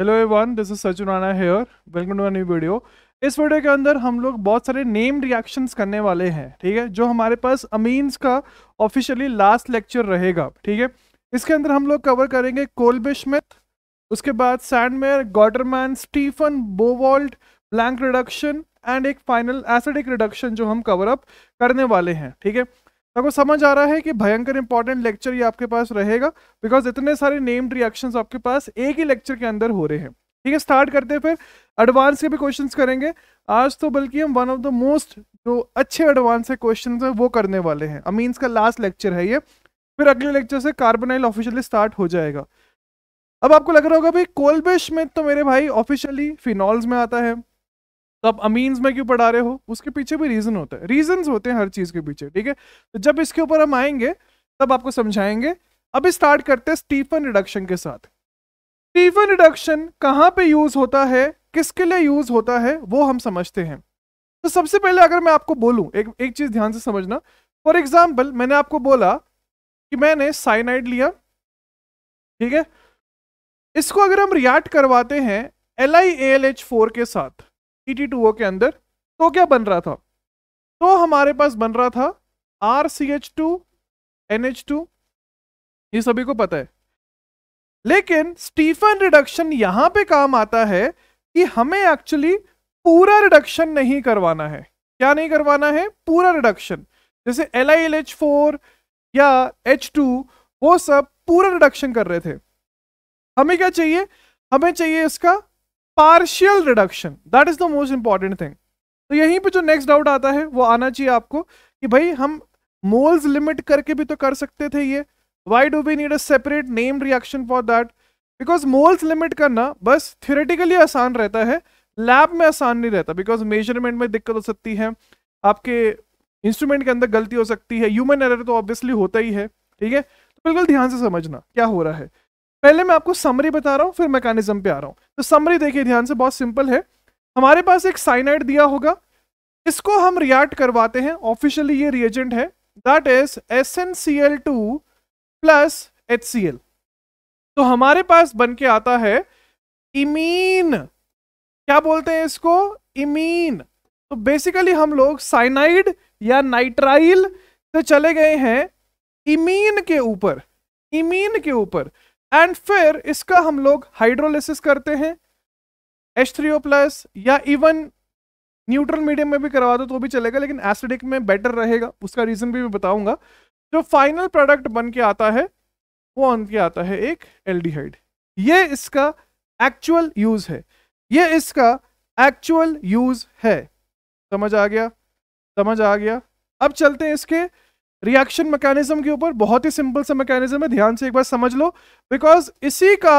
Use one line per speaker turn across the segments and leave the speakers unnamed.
Hello one this is Sachin Rana here welcome to new video इस video के अंदर हम लोग बहुत सारे नेम रिएक्शंस करने वाले हैं ठीक है जो हमारे पास अमीन्स का ऑफिशियली लास्ट लेक्चर रहेगा ठीक है इसके अंदर हम लोग कवर करेंगे कोलबे उसके बाद Sandmeyer Gattermann Stephen Bouveault Blanc reduction and एक फाइनल एसिडिक रिडक्शन जो हम कवर अप करने वाले हैं ठीक है आपको समझ आ रहा है कि भयंकर इंपॉर्टेंट लेक्चर ये आपके पास रहेगा बिकॉज इतने सारे नेम्ड रिएक्शन आपके पास एक ही लेक्चर के अंदर हो रहे हैं ठीक है स्टार्ट करते हैं फिर एडवांस के भी क्वेश्चन करेंगे आज तो बल्कि हम वन ऑफ द मोस्ट जो अच्छे एडवांस है क्वेश्चन है वो करने वाले हैं अमीन्स का लास्ट लेक्चर है ये फिर अगले लेक्चर से कार्बोनाइल ऑफिशियली स्टार्ट हो जाएगा अब आपको लग रहा होगा भाई कोलबेश में तो मेरे भाई ऑफिशियली फिनॉल्स में आता है तो आप अमीन्स में क्यों पढ़ा रहे हो उसके पीछे भी रीज़न होता है रीजंस होते हैं हर चीज़ के पीछे ठीक है तो जब इसके ऊपर हम आएंगे तब आपको समझाएंगे अब स्टार्ट करते हैं स्टीफन रिडक्शन के साथ स्टीफन रिडक्शन कहाँ पे यूज़ होता है किसके लिए यूज़ होता है वो हम समझते हैं तो सबसे पहले अगर मैं आपको बोलूँ एक एक चीज़ ध्यान से समझना फॉर एग्जाम्पल मैंने आपको बोला कि मैंने साइनाइड लिया ठीक है इसको अगर हम रियाट करवाते हैं L I L H four के साथ टी टू ओ के अंदर तो क्या बन रहा था तो हमारे पास बन रहा था R C H two N H two ये सभी को पता है लेकिन स्टीफन रिडक्शन यहां पे काम आता है कि हमें एक्चुअली पूरा रिडक्शन नहीं करवाना है क्या नहीं करवाना है पूरा रिडक्शन जैसे L I L H four या एच टू वो सब पूरा रिडक्शन कर रहे थे हमें क्या चाहिए हमें चाहिए इसका partial reduction that is the most important thing तो यहीं पे जो नेक्स्ट डाउट आता है वो आना चाहिए आपको कि भाई हम मोल्स लिमिट करके भी तो कर सकते थे ये why do we need a separate name reaction for that because moles limit करना बस थियोरेटिकली आसान रहता है लैब में आसान नहीं रहता बिकॉज मेजरमेंट में दिक्कत हो सकती है आपके इंस्ट्रूमेंट के अंदर गलती हो सकती है ह्यूमन एरर तो ऑब्वियसली होता ही है ठीक है तो बिल्कुल ध्यान से समझना क्या हो रहा है पहले मैं आपको समरी बता रहा हूँ फिर मैकेनिज्म पे आ रहा हूँ तो समरी देखिए ध्यान से बहुत सिंपल है हमारे पास एक साइनाइड दिया होगा इसको हम रिएक्ट करवाते हैं ऑफिशियली ये रिएजेंट है that is S N C L two plus H C L तो हमारे पास बन के आता है इमीन क्या बोलते हैं इसको इमीन तो बेसिकली हम लोग साइनाइड या नाइट्राइल से चले गए हैं इमीन के ऊपर इमीन के ऊपर एंड फिर इसका हम लोग हाइड्रोलिसिस करते हैं एच थ्री ओ प्लस या इवन न्यूट्रल मीडियम में भी करवा दो तो भी चलेगा लेकिन एसिडिक में बेटर रहेगा उसका रीज़न भी मैं बताऊंगा जो फाइनल प्रोडक्ट बन के आता है वो बन के आता है एक एल्डिहाइड ये इसका एक्चुअल यूज़ है ये इसका एक्चुअल यूज़ है समझ आ गया समझ आ गया अब चलते हैं इसके रिएक्शन मैकेनिज्म के ऊपर बहुत ही सिंपल सा मैकेनिज्म है ध्यान से एक बार समझ लो बिकॉज इसी का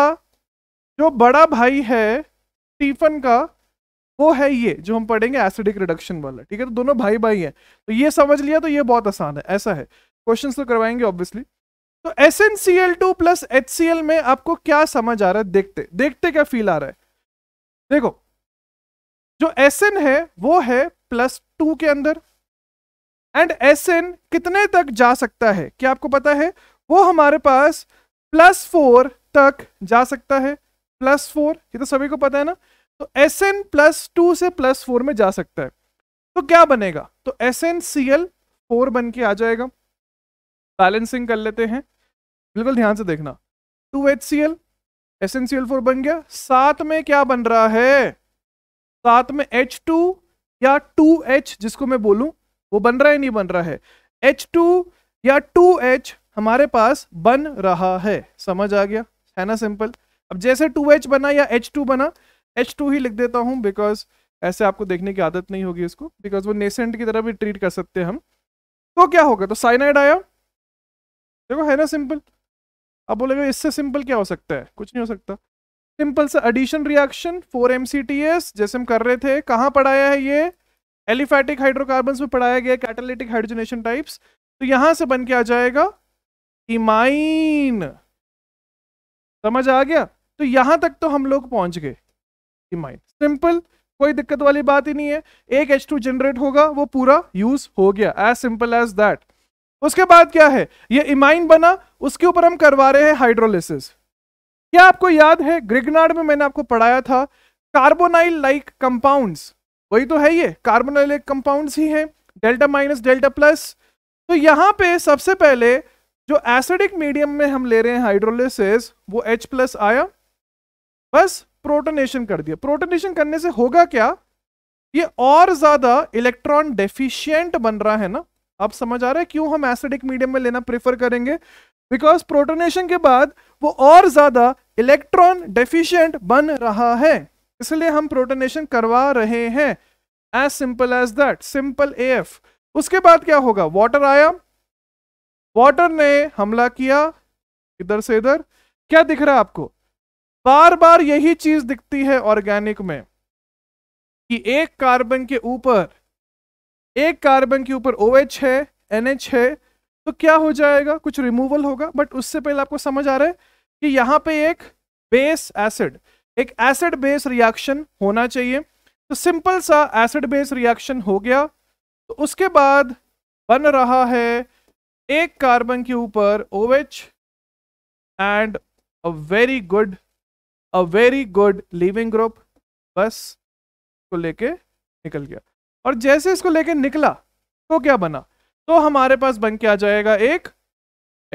जो बड़ा भाई है स्टीफन का वो है ये जो हम पढ़ेंगे एसिडिक रिडक्शन वाला ठीक है तो दोनों भाई भाई हैं तो ये समझ लिया तो ये बहुत आसान है ऐसा है क्वेश्चन तो करवाएंगे ऑब्वियसली तो S N C L two plus H C L में आपको क्या समझ आ रहा है देखते देखते क्या फील आ रहा है देखो जो एस एन है वो है प्लस टू के अंदर एंड एस एन कितने तक जा सकता है क्या आपको पता है वो हमारे पास प्लस फोर तक जा सकता है प्लस फोर ये तो सभी को पता है ना तो एस एन प्लस टू से प्लस फोर में जा सकता है तो क्या बनेगा तो S N C L four बन के आ जाएगा बैलेंसिंग कर लेते हैं बिल्कुल ध्यान से देखना two H C L S N C L four बन गया सात में क्या बन रहा है सात में एच टू या टू एच जिसको मैं बोलूं वो बन रहा है नहीं बन रहा है एच टू या टू एच हमारे पास बन रहा है समझ आ गया है ना सिंपल अब जैसे टू एच बना या एच टू बना एच टू ही लिख देता हूँ बिकॉज ऐसे आपको देखने की आदत नहीं होगी इसको बिकॉज वो नेसेंट की तरह भी ट्रीट कर सकते हैं हम तो क्या होगा तो साइनाइड आया देखो है ना सिंपल अब बोलेगा इससे सिंपल क्या हो सकता है कुछ नहीं हो सकता सिंपल सा एडिशन रिएक्शन फोर एम जैसे हम कर रहे थे कहाँ पढ़ाया है ये एलिफैटिक हाइड्रोकार्बन में पढ़ाया गया कैटालिटिक हाइड्रोजनेशन टाइप्स तो यहां से बन के आ जाएगा इमाइन समझ आ गया तो यहां तक तो हम लोग पहुंच गए इमाइन सिंपल कोई दिक्कत वाली बात ही नहीं है एक एच टू जनरेट होगा वो पूरा यूज हो गया एज सिंपल एज दैट उसके बाद क्या है ये इमाइन बना उसके ऊपर हम करवा रहे हैं हाइड्रोलिसिस क्या आपको याद है ग्रिगनाड में मैंने आपको पढ़ाया था कार्बोनाइल लाइक कंपाउंड्स वही तो है ये कार्बन कंपाउंड्स ही हैं डेल्टा माइनस डेल्टा प्लस तो यहाँ पे सबसे पहले जो एसिडिक मीडियम में हम ले रहे हैं हाइड्रोलिसिस वो H प्लस आया बस प्रोटोनेशन कर दिया प्रोटोनेशन करने से होगा क्या ये और ज्यादा इलेक्ट्रॉन डेफिशियंट बन रहा है ना अब समझ आ रहा है क्यों हम एसिडिक मीडियम में लेना प्रेफर करेंगे बिकॉज प्रोटोनेशन के बाद वो और ज्यादा इलेक्ट्रॉन डेफिशियंट बन रहा है इसलिए हम प्रोटोनेशन करवा रहे हैं as simple as that simple A F उसके बाद क्या होगा वाटर आया वाटर ने हमला किया इधर से इधर क्या दिख रहा है आपको बार बार यही चीज दिखती है ऑर्गेनिक में कि एक कार्बन के ऊपर एक कार्बन के ऊपर ओ OH है एन है तो क्या हो जाएगा कुछ रिमूवल होगा बट उससे पहले आपको समझ आ रहा है कि यहां पे एक बेस एसिड एक एसिड बेस रिएक्शन होना चाहिए तो सिंपल सा एसिड बेस रिएक्शन हो गया तो उसके बाद बन रहा है एक कार्बन के ऊपर O H and a very good a very good leaving group बस को लेके निकल गया और जैसे इसको लेके निकला तो क्या बना तो हमारे पास बन के आ जाएगा एक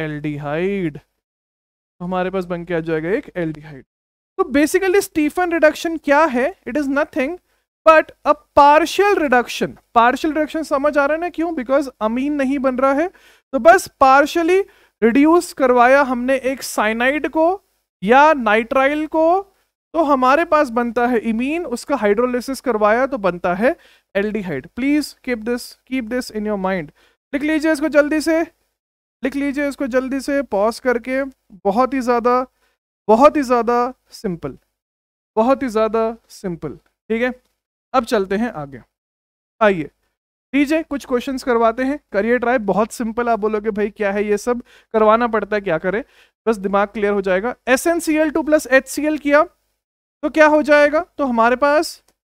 एल्डिहाइड तो हमारे पास बन के आ जाएगा एक एल्डिहाइड तो बेसिकली स्टीफन रिडक्शन क्या है it is nothing but a partial reduction partial reduction समझ आ रहा है ना क्यों बिकॉज अमीन नहीं बन रहा है तो बस पार्शियली रिड्यूस करवाया हमने एक साइनाइड को या नाइट्राइल को तो हमारे पास बनता है इमीन उसका हाइड्रोलिसिस करवाया तो बनता है aldehyde please keep this keep this in your mind लिख लीजिए इसको जल्दी से लिख लीजिए इसको जल्दी से पॉज करके बहुत ही ज़्यादा बहुत ही ज़्यादा सिंपल बहुत ही ज़्यादा सिंपल ठीक है अब चलते हैं आगे आइए डीजे कुछ क्वेश्चंस करवाते हैं करिए ट्राई बहुत सिंपल आप बोलोगे भाई क्या है ये सब करवाना पड़ता है क्या करें बस दिमाग क्लियर हो जाएगा S N C L two plus H C L किया तो क्या हो जाएगा तो हमारे पास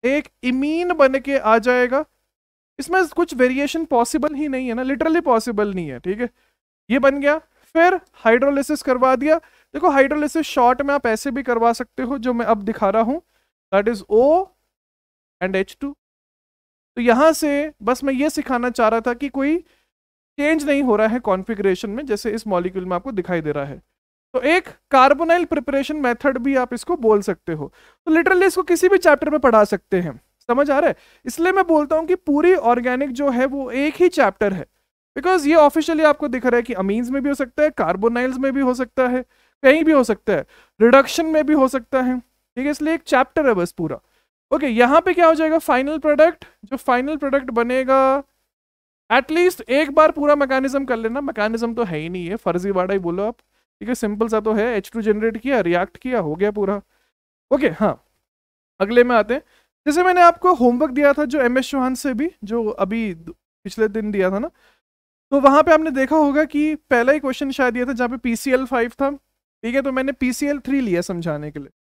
एक इमीन बन के आ जाएगा इसमें कुछ वेरिएशन पॉसिबल ही नहीं है ना लिटरली पॉसिबल नहीं है ठीक है ये बन गया फिर हाइड्रोलिसिस करवा दिया देखो हाइड्रोलिसिस शॉर्ट में आप ऐसे भी करवा सकते हो जो मैं अब दिखा रहा हूँ that is O and H two तो यहाँ से बस मैं ये सिखाना चाह रहा था कि कोई चेंज नहीं हो रहा है कॉन्फ़िगरेशन में जैसे इस मॉलिक्यूल में आपको दिखाई दे रहा है तो एक कार्बोनाइल प्रिपरेशन मेथड भी आप इसको बोल सकते हो तो लिटरली इसको किसी भी चैप्टर में पढ़ा सकते हैं समझ आ रहा है इसलिए मैं बोलता हूँ कि पूरी ऑर्गेनिक जो है वो एक ही चैप्टर है बिकॉज ये ऑफिशियली आपको दिख रहा है कि अमीन्स में भी हो सकता है कार्बोनाइल्स में भी हो सकता है कहीं भी हो सकता है रिडक्शन में भी हो सकता है ठीक है इसलिए एक चैप्टर है बस पूरा ओके okay, यहाँ पे क्या हो जाएगा फाइनल प्रोडक्ट जो फाइनल प्रोडक्ट बनेगा एटलीस्ट एक बार पूरा मैकेनिज्म कर लेना मैकेनिज्म तो है ही नहीं है फर्जीवाड़ा ही बोलो आप ठीक है सिंपल सा तो है एच टू जनरेट किया रिएक्ट किया हो गया पूरा ओके okay, हाँ अगले में आते हैं जैसे मैंने आपको होमवर्क दिया था जो एम एस चौहान से भी जो अभी पिछले दिन दिया था ना तो वहाँ पर आपने देखा होगा कि पहला ही क्वेश्चन शायद दिया था जहाँ पे पी सी एल फाइव था ठीक है तो मैंने पी सी एल थ्री लिया समझाने के लिए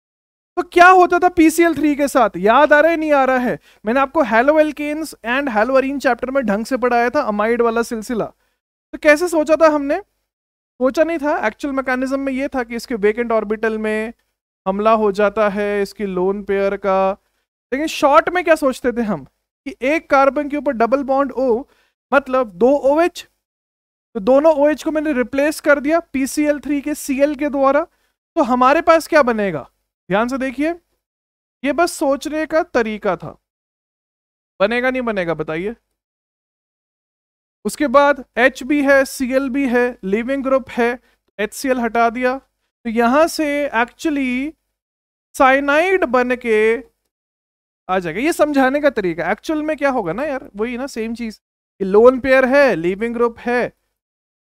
तो क्या होता था पीसीएल थ्री के साथ याद आ रहा है नहीं आ रहा है मैंने आपको haloalkanes and haloarenes chapter में ढंग से पढ़ाया था अमाइड वाला सिलसिला तो कैसे सोचा था हमने सोचा नहीं था एक्चुअल मैकेनिज्म में ये था कि इसके वेकेंट ऑर्बिटल में हमला हो जाता है इसकी लोन पेयर का लेकिन शॉर्ट में क्या सोचते थे हम कि एक कार्बन के ऊपर डबल बॉन्ड ओ मतलब दो ओ OH, तो दोनों ओ OH को मैंने रिप्लेस कर दिया पी के सी के द्वारा तो हमारे पास क्या बनेगा ध्यान से देखिए ये बस सोचने का तरीका था बनेगा नहीं बनेगा बताइए उसके बाद एच भी है सी एल भी है लिविंग ग्रुप है एच सी एल हटा दिया तो यहां से एक्चुअली साइनाइड बन के आ जाएगा ये समझाने का तरीका एक्चुअल में क्या होगा ना यार वही ना सेम चीज लोन पेयर है लिविंग ग्रुप है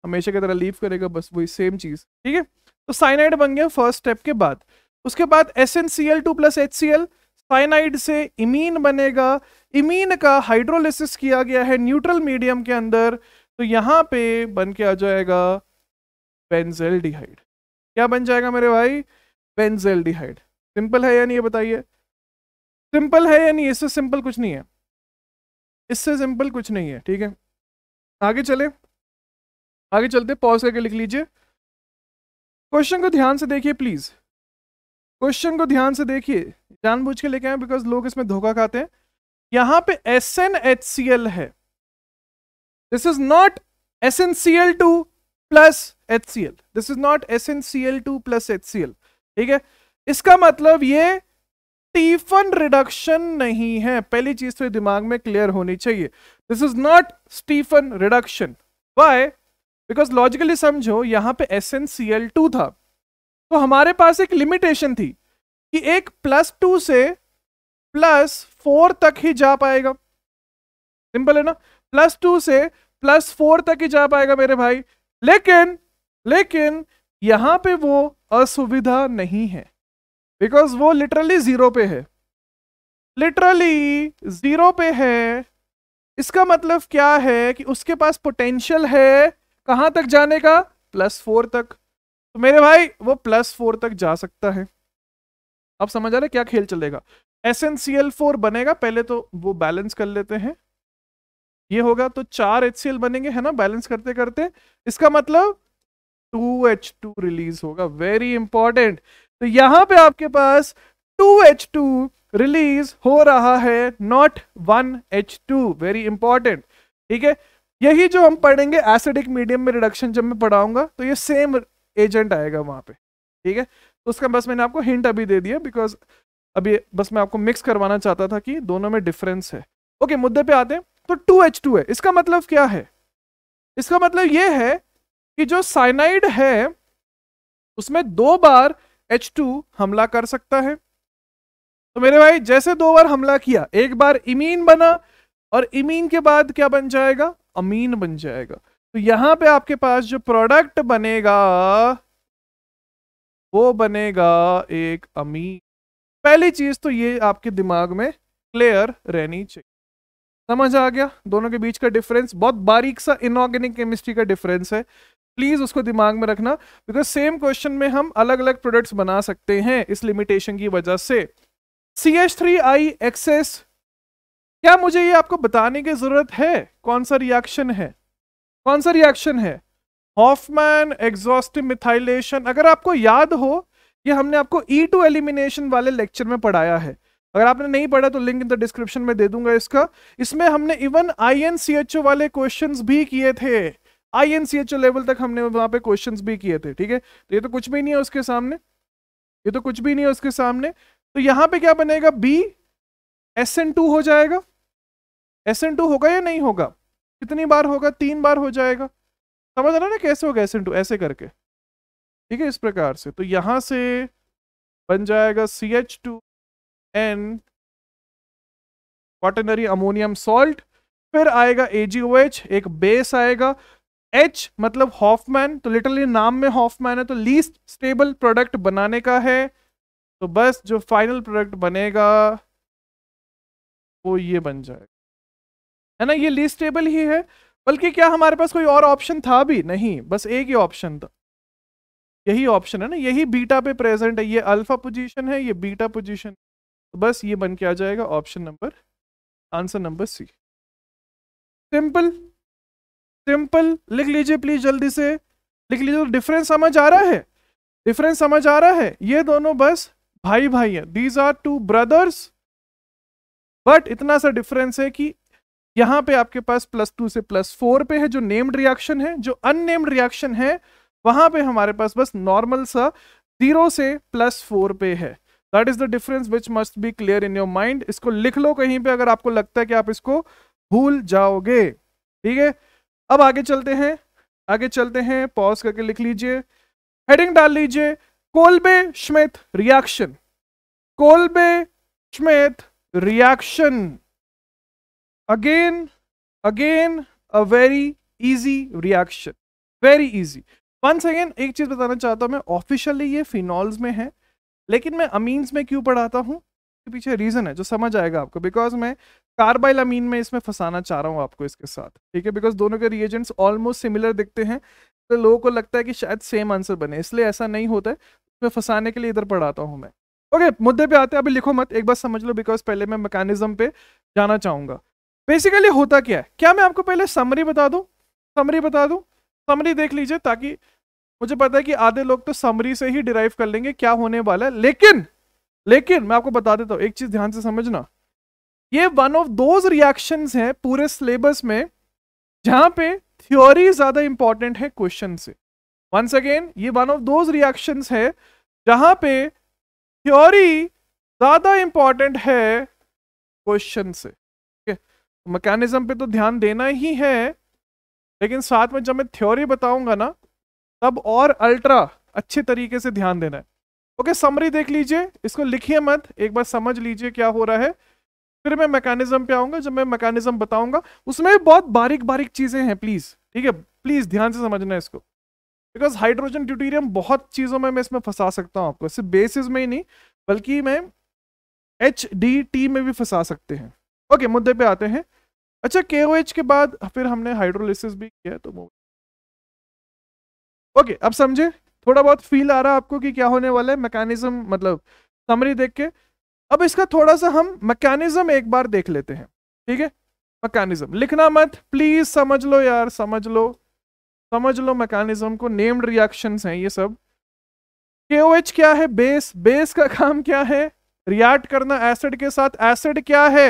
हमेशा की तरह लीव करेगा बस वही सेम चीज ठीक है तो साइनाइड बन गया फर्स्ट स्टेप के बाद उसके बाद S N C L two plus H C L cyanide से इमीन बनेगा इमीन का हाइड्रोलिसिस किया गया है न्यूट्रल मीडियम के अंदर तो यहाँ पे बन के आ जाएगा बेंजेल डिहाइड क्या बन जाएगा मेरे भाई बेंजेल डिहाइड सिंपल है या नहीं ये बताइए सिंपल है या नहीं इससे सिंपल कुछ नहीं है इससे सिंपल कुछ नहीं है ठीक है आगे चले आगे चलते पॉज करके लिख लीजिए क्वेश्चन को ध्यान से देखिए प्लीज़ क्वेश्चन को ध्यान से देखिए जानबूझ के लेके आए बिकॉज लोग इसमें धोखा खाते हैं यहां पे S N H C L है this is not S N C L two plus H C L this is not S N C L two plus H C L ठीक है इसका मतलब ये स्टीफन रिडक्शन नहीं है पहली चीज तो दिमाग में क्लियर होनी चाहिए this is not Stephen reduction why because logically समझो यहां पे S N C L two था तो हमारे पास एक लिमिटेशन थी कि एक प्लस टू से प्लस फोर तक ही जा पाएगा सिंपल है ना प्लस टू से प्लस फोर तक ही जा पाएगा मेरे भाई लेकिन लेकिन यहां पे वो असुविधा नहीं है बिकॉज वो लिटरली जीरो पे है लिटरली जीरो पे है इसका मतलब क्या है कि उसके पास पोटेंशियल है कहां तक जाने का प्लस फोर तक तो मेरे भाई वो प्लस फोर तक जा सकता है अब समझ आ रहा क्या खेल चलेगा S N C L four बनेगा पहले तो वो बैलेंस कर लेते हैं ये होगा तो चार एच सी एल बनेंगे है ना बैलेंस करते करते इसका मतलब टू एच टू रिलीज होगा वेरी इंपॉर्टेंट तो यहाँ पे आपके पास टू एच टू रिलीज हो रहा है not one H two very important ठीक है यही जो हम पढ़ेंगे एसिडिक मीडियम में रिडक्शन जब मैं पढ़ाऊंगा तो ये सेम एजेंट आएगा वहाँ पे ठीक है तो उसका बस मैंने आपको हिंट अभी दे दिया बिकॉज अभी बस मैं आपको मिक्स करवाना चाहता था कि दोनों में डिफरेंस है ओके मुद्दे पे आते हैं तो टू एच टू है इसका मतलब क्या है इसका मतलब ये है कि जो साइनाइड है उसमें दो बार एच टू हमला कर सकता है तो मेरे भाई जैसे दो बार हमला किया एक बार इमीन बना और इमीन के बाद क्या बन जाएगा अमीन बन जाएगा तो यहां पे आपके पास जो प्रोडक्ट बनेगा वो बनेगा एक अमीर पहली चीज तो ये आपके दिमाग में क्लियर रहनी चाहिए समझ आ गया दोनों के बीच का डिफरेंस बहुत बारीक सा इनऑर्गेनिक केमिस्ट्री का डिफरेंस है प्लीज उसको दिमाग में रखना बिकॉज सेम क्वेश्चन में हम अलग अलग प्रोडक्ट्स बना सकते हैं इस लिमिटेशन की वजह से C H three I excess क्या मुझे ये आपको बताने की जरूरत है कौन सा रिएक्शन है कौन सा रिएक्शन है हॉफमैन एग्जॉस्टिव मिथाइलेशन अगर आपको याद हो ये हमने आपको ई टू एलिमिनेशन वाले लेक्चर में पढ़ाया है अगर आपने नहीं पढ़ा तो लिंक इन द डिस्क्रिप्शन में दे दूंगा इसका इसमें हमने even I N C H O वाले क्वेश्चन भी किए थे I N C H O level तक हमने वहां पे क्वेश्चन भी किए थे ठीक है तो ये तो कुछ भी नहीं है उसके सामने ये तो कुछ भी नहीं है उसके सामने तो यहाँ पे क्या बनेगा बी एस एन टू हो जाएगा एस एन टू होगा या नहीं होगा कितनी बार होगा तीन बार हो जाएगा समझ आ रहा ना कैसे होगा एस टू ऐसे करके ठीक है इस प्रकार से तो यहाँ से बन जाएगा C H two N quaternary ammonium salt फिर आएगा एच एक बेस आएगा एच मतलब हॉफमैन तो लिटरली नाम में हॉफमैन है तो लीस्ट स्टेबल प्रोडक्ट बनाने का है तो बस जो फाइनल प्रोडक्ट बनेगा वो ये बन जाएगा है ना ये लीस्ट टेबल ही है बल्कि क्या हमारे पास कोई और ऑप्शन था भी नहीं बस एक ही ऑप्शन था यही ऑप्शन है ना यही बीटा पे प्रेजेंट है ये अल्फा पोजीशन है ये बीटा पोजीशन तो बस ये बन के आ जाएगा option number answer number C simple simple लिख लीजिए प्लीज जल्दी से लिख लीजिए डिफरेंस तो समझ आ रहा है डिफरेंस समझ आ रहा है ये दोनों बस भाई भाई हैं these are two brothers but इतना सा डिफरेंस है कि यहां पे आपके पास प्लस टू से प्लस फोर पे है जो नेम्ड रिएक्शन है जो अननेम्ड रिएक्शन है वहां पे हमारे पास बस नॉर्मल सा जीरो से प्लस फोर पे है that is the difference which must be clear in your mind इसको लिख लो कहीं पे अगर आपको लगता है कि आप इसको भूल जाओगे ठीक है अब आगे चलते हैं आगे चलते हैं पॉज करके लिख लीजिए हेडिंग डाल लीजिए Kolbe Schmitt reaction Kolbe Schmitt reaction again again a very easy reaction very easy once again एक चीज़ बताना चाहता हूँ मैं ऑफिशियली ये फिनॉल्स में है लेकिन मैं अमीन्स में क्यों पढ़ाता हूँ इसके पीछे रीज़न है जो समझ आएगा आपको बिकॉज मैं कार्बाइल अमीन में इसमें फंसाना चाह रहा हूँ आपको इसके साथ ठीक है बिकॉज दोनों के रिएजेंट्स ऑलमोस्ट सिमिलर दिखते हैं तो लोगों को लगता है कि शायद सेम आंसर बने इसलिए ऐसा नहीं होता है उसमें फंसाने के लिए इधर पढ़ाता हूँ मैं ओके okay, मुद्दे पे आते हैं अभी लिखो मत एक बार समझ लो बिकॉज पहले मैं मैकेनिज्म पे जाना चाहूंगा बेसिकली होता क्या है क्या मैं आपको पहले समरी बता दूं समरी बता दूं समरी देख लीजिए ताकि मुझे पता है कि आधे लोग तो समरी से ही डिराइव कर लेंगे क्या होने वाला है लेकिन लेकिन मैं आपको बता देता हूँ एक चीज ध्यान से समझना ये वन ऑफ दोज रिएक्शन है पूरे सिलेबस में जहां पे थ्योरी ज्यादा इंपॉर्टेंट है क्वेश्चन से वंस अगेन ये वन ऑफ दोज रिएक्शन है जहां पे थ्योरी ज्यादा इंपॉर्टेंट है क्वेश्चन से मैकेनिज्म पे तो ध्यान देना ही है लेकिन साथ में जब मैं थ्योरी बताऊंगा ना तब और अल्ट्रा अच्छे तरीके से ध्यान देना है ओके समरी देख लीजिए इसको लिखिए मत एक बार समझ लीजिए क्या हो रहा है फिर मैं मैकेनिज्म पे आऊंगा जब मैं मैकेनिज्म बताऊंगा उसमें भी बहुत बारीक बारीक चीज़ें हैं प्लीज़ ठीक है प्लीज़ ध्यान से समझना इसको बिकॉज हाइड्रोजन ड्यूटीरियम बहुत चीज़ों में मैं इसमें फंसा सकता हूँ आपको सिर्फ बेसिस में ही नहीं बल्कि मैं एच डी टी में भी फंसा सकते हैं ओके मुद्दे पे आते हैं अच्छा के के बाद फिर हमने हाइड्रोलिसिस भी किया तो मूव ओके अब समझे थोड़ा बहुत फील आ रहा है आपको कि क्या होने वाला है मैकेनिज्म मतलब समरी देख के अब इसका थोड़ा सा हम मैकेनिज्म एक बार देख लेते हैं ठीक है मैकेनिज्म लिखना मत प्लीज समझ लो यार समझ लो समझ लो मैकेनिज्म को नेम्ड रिएक्शन हैं ये सब के क्या है बेस बेस का काम क्या है रिएक्ट करना एसिड के साथ एसिड क्या है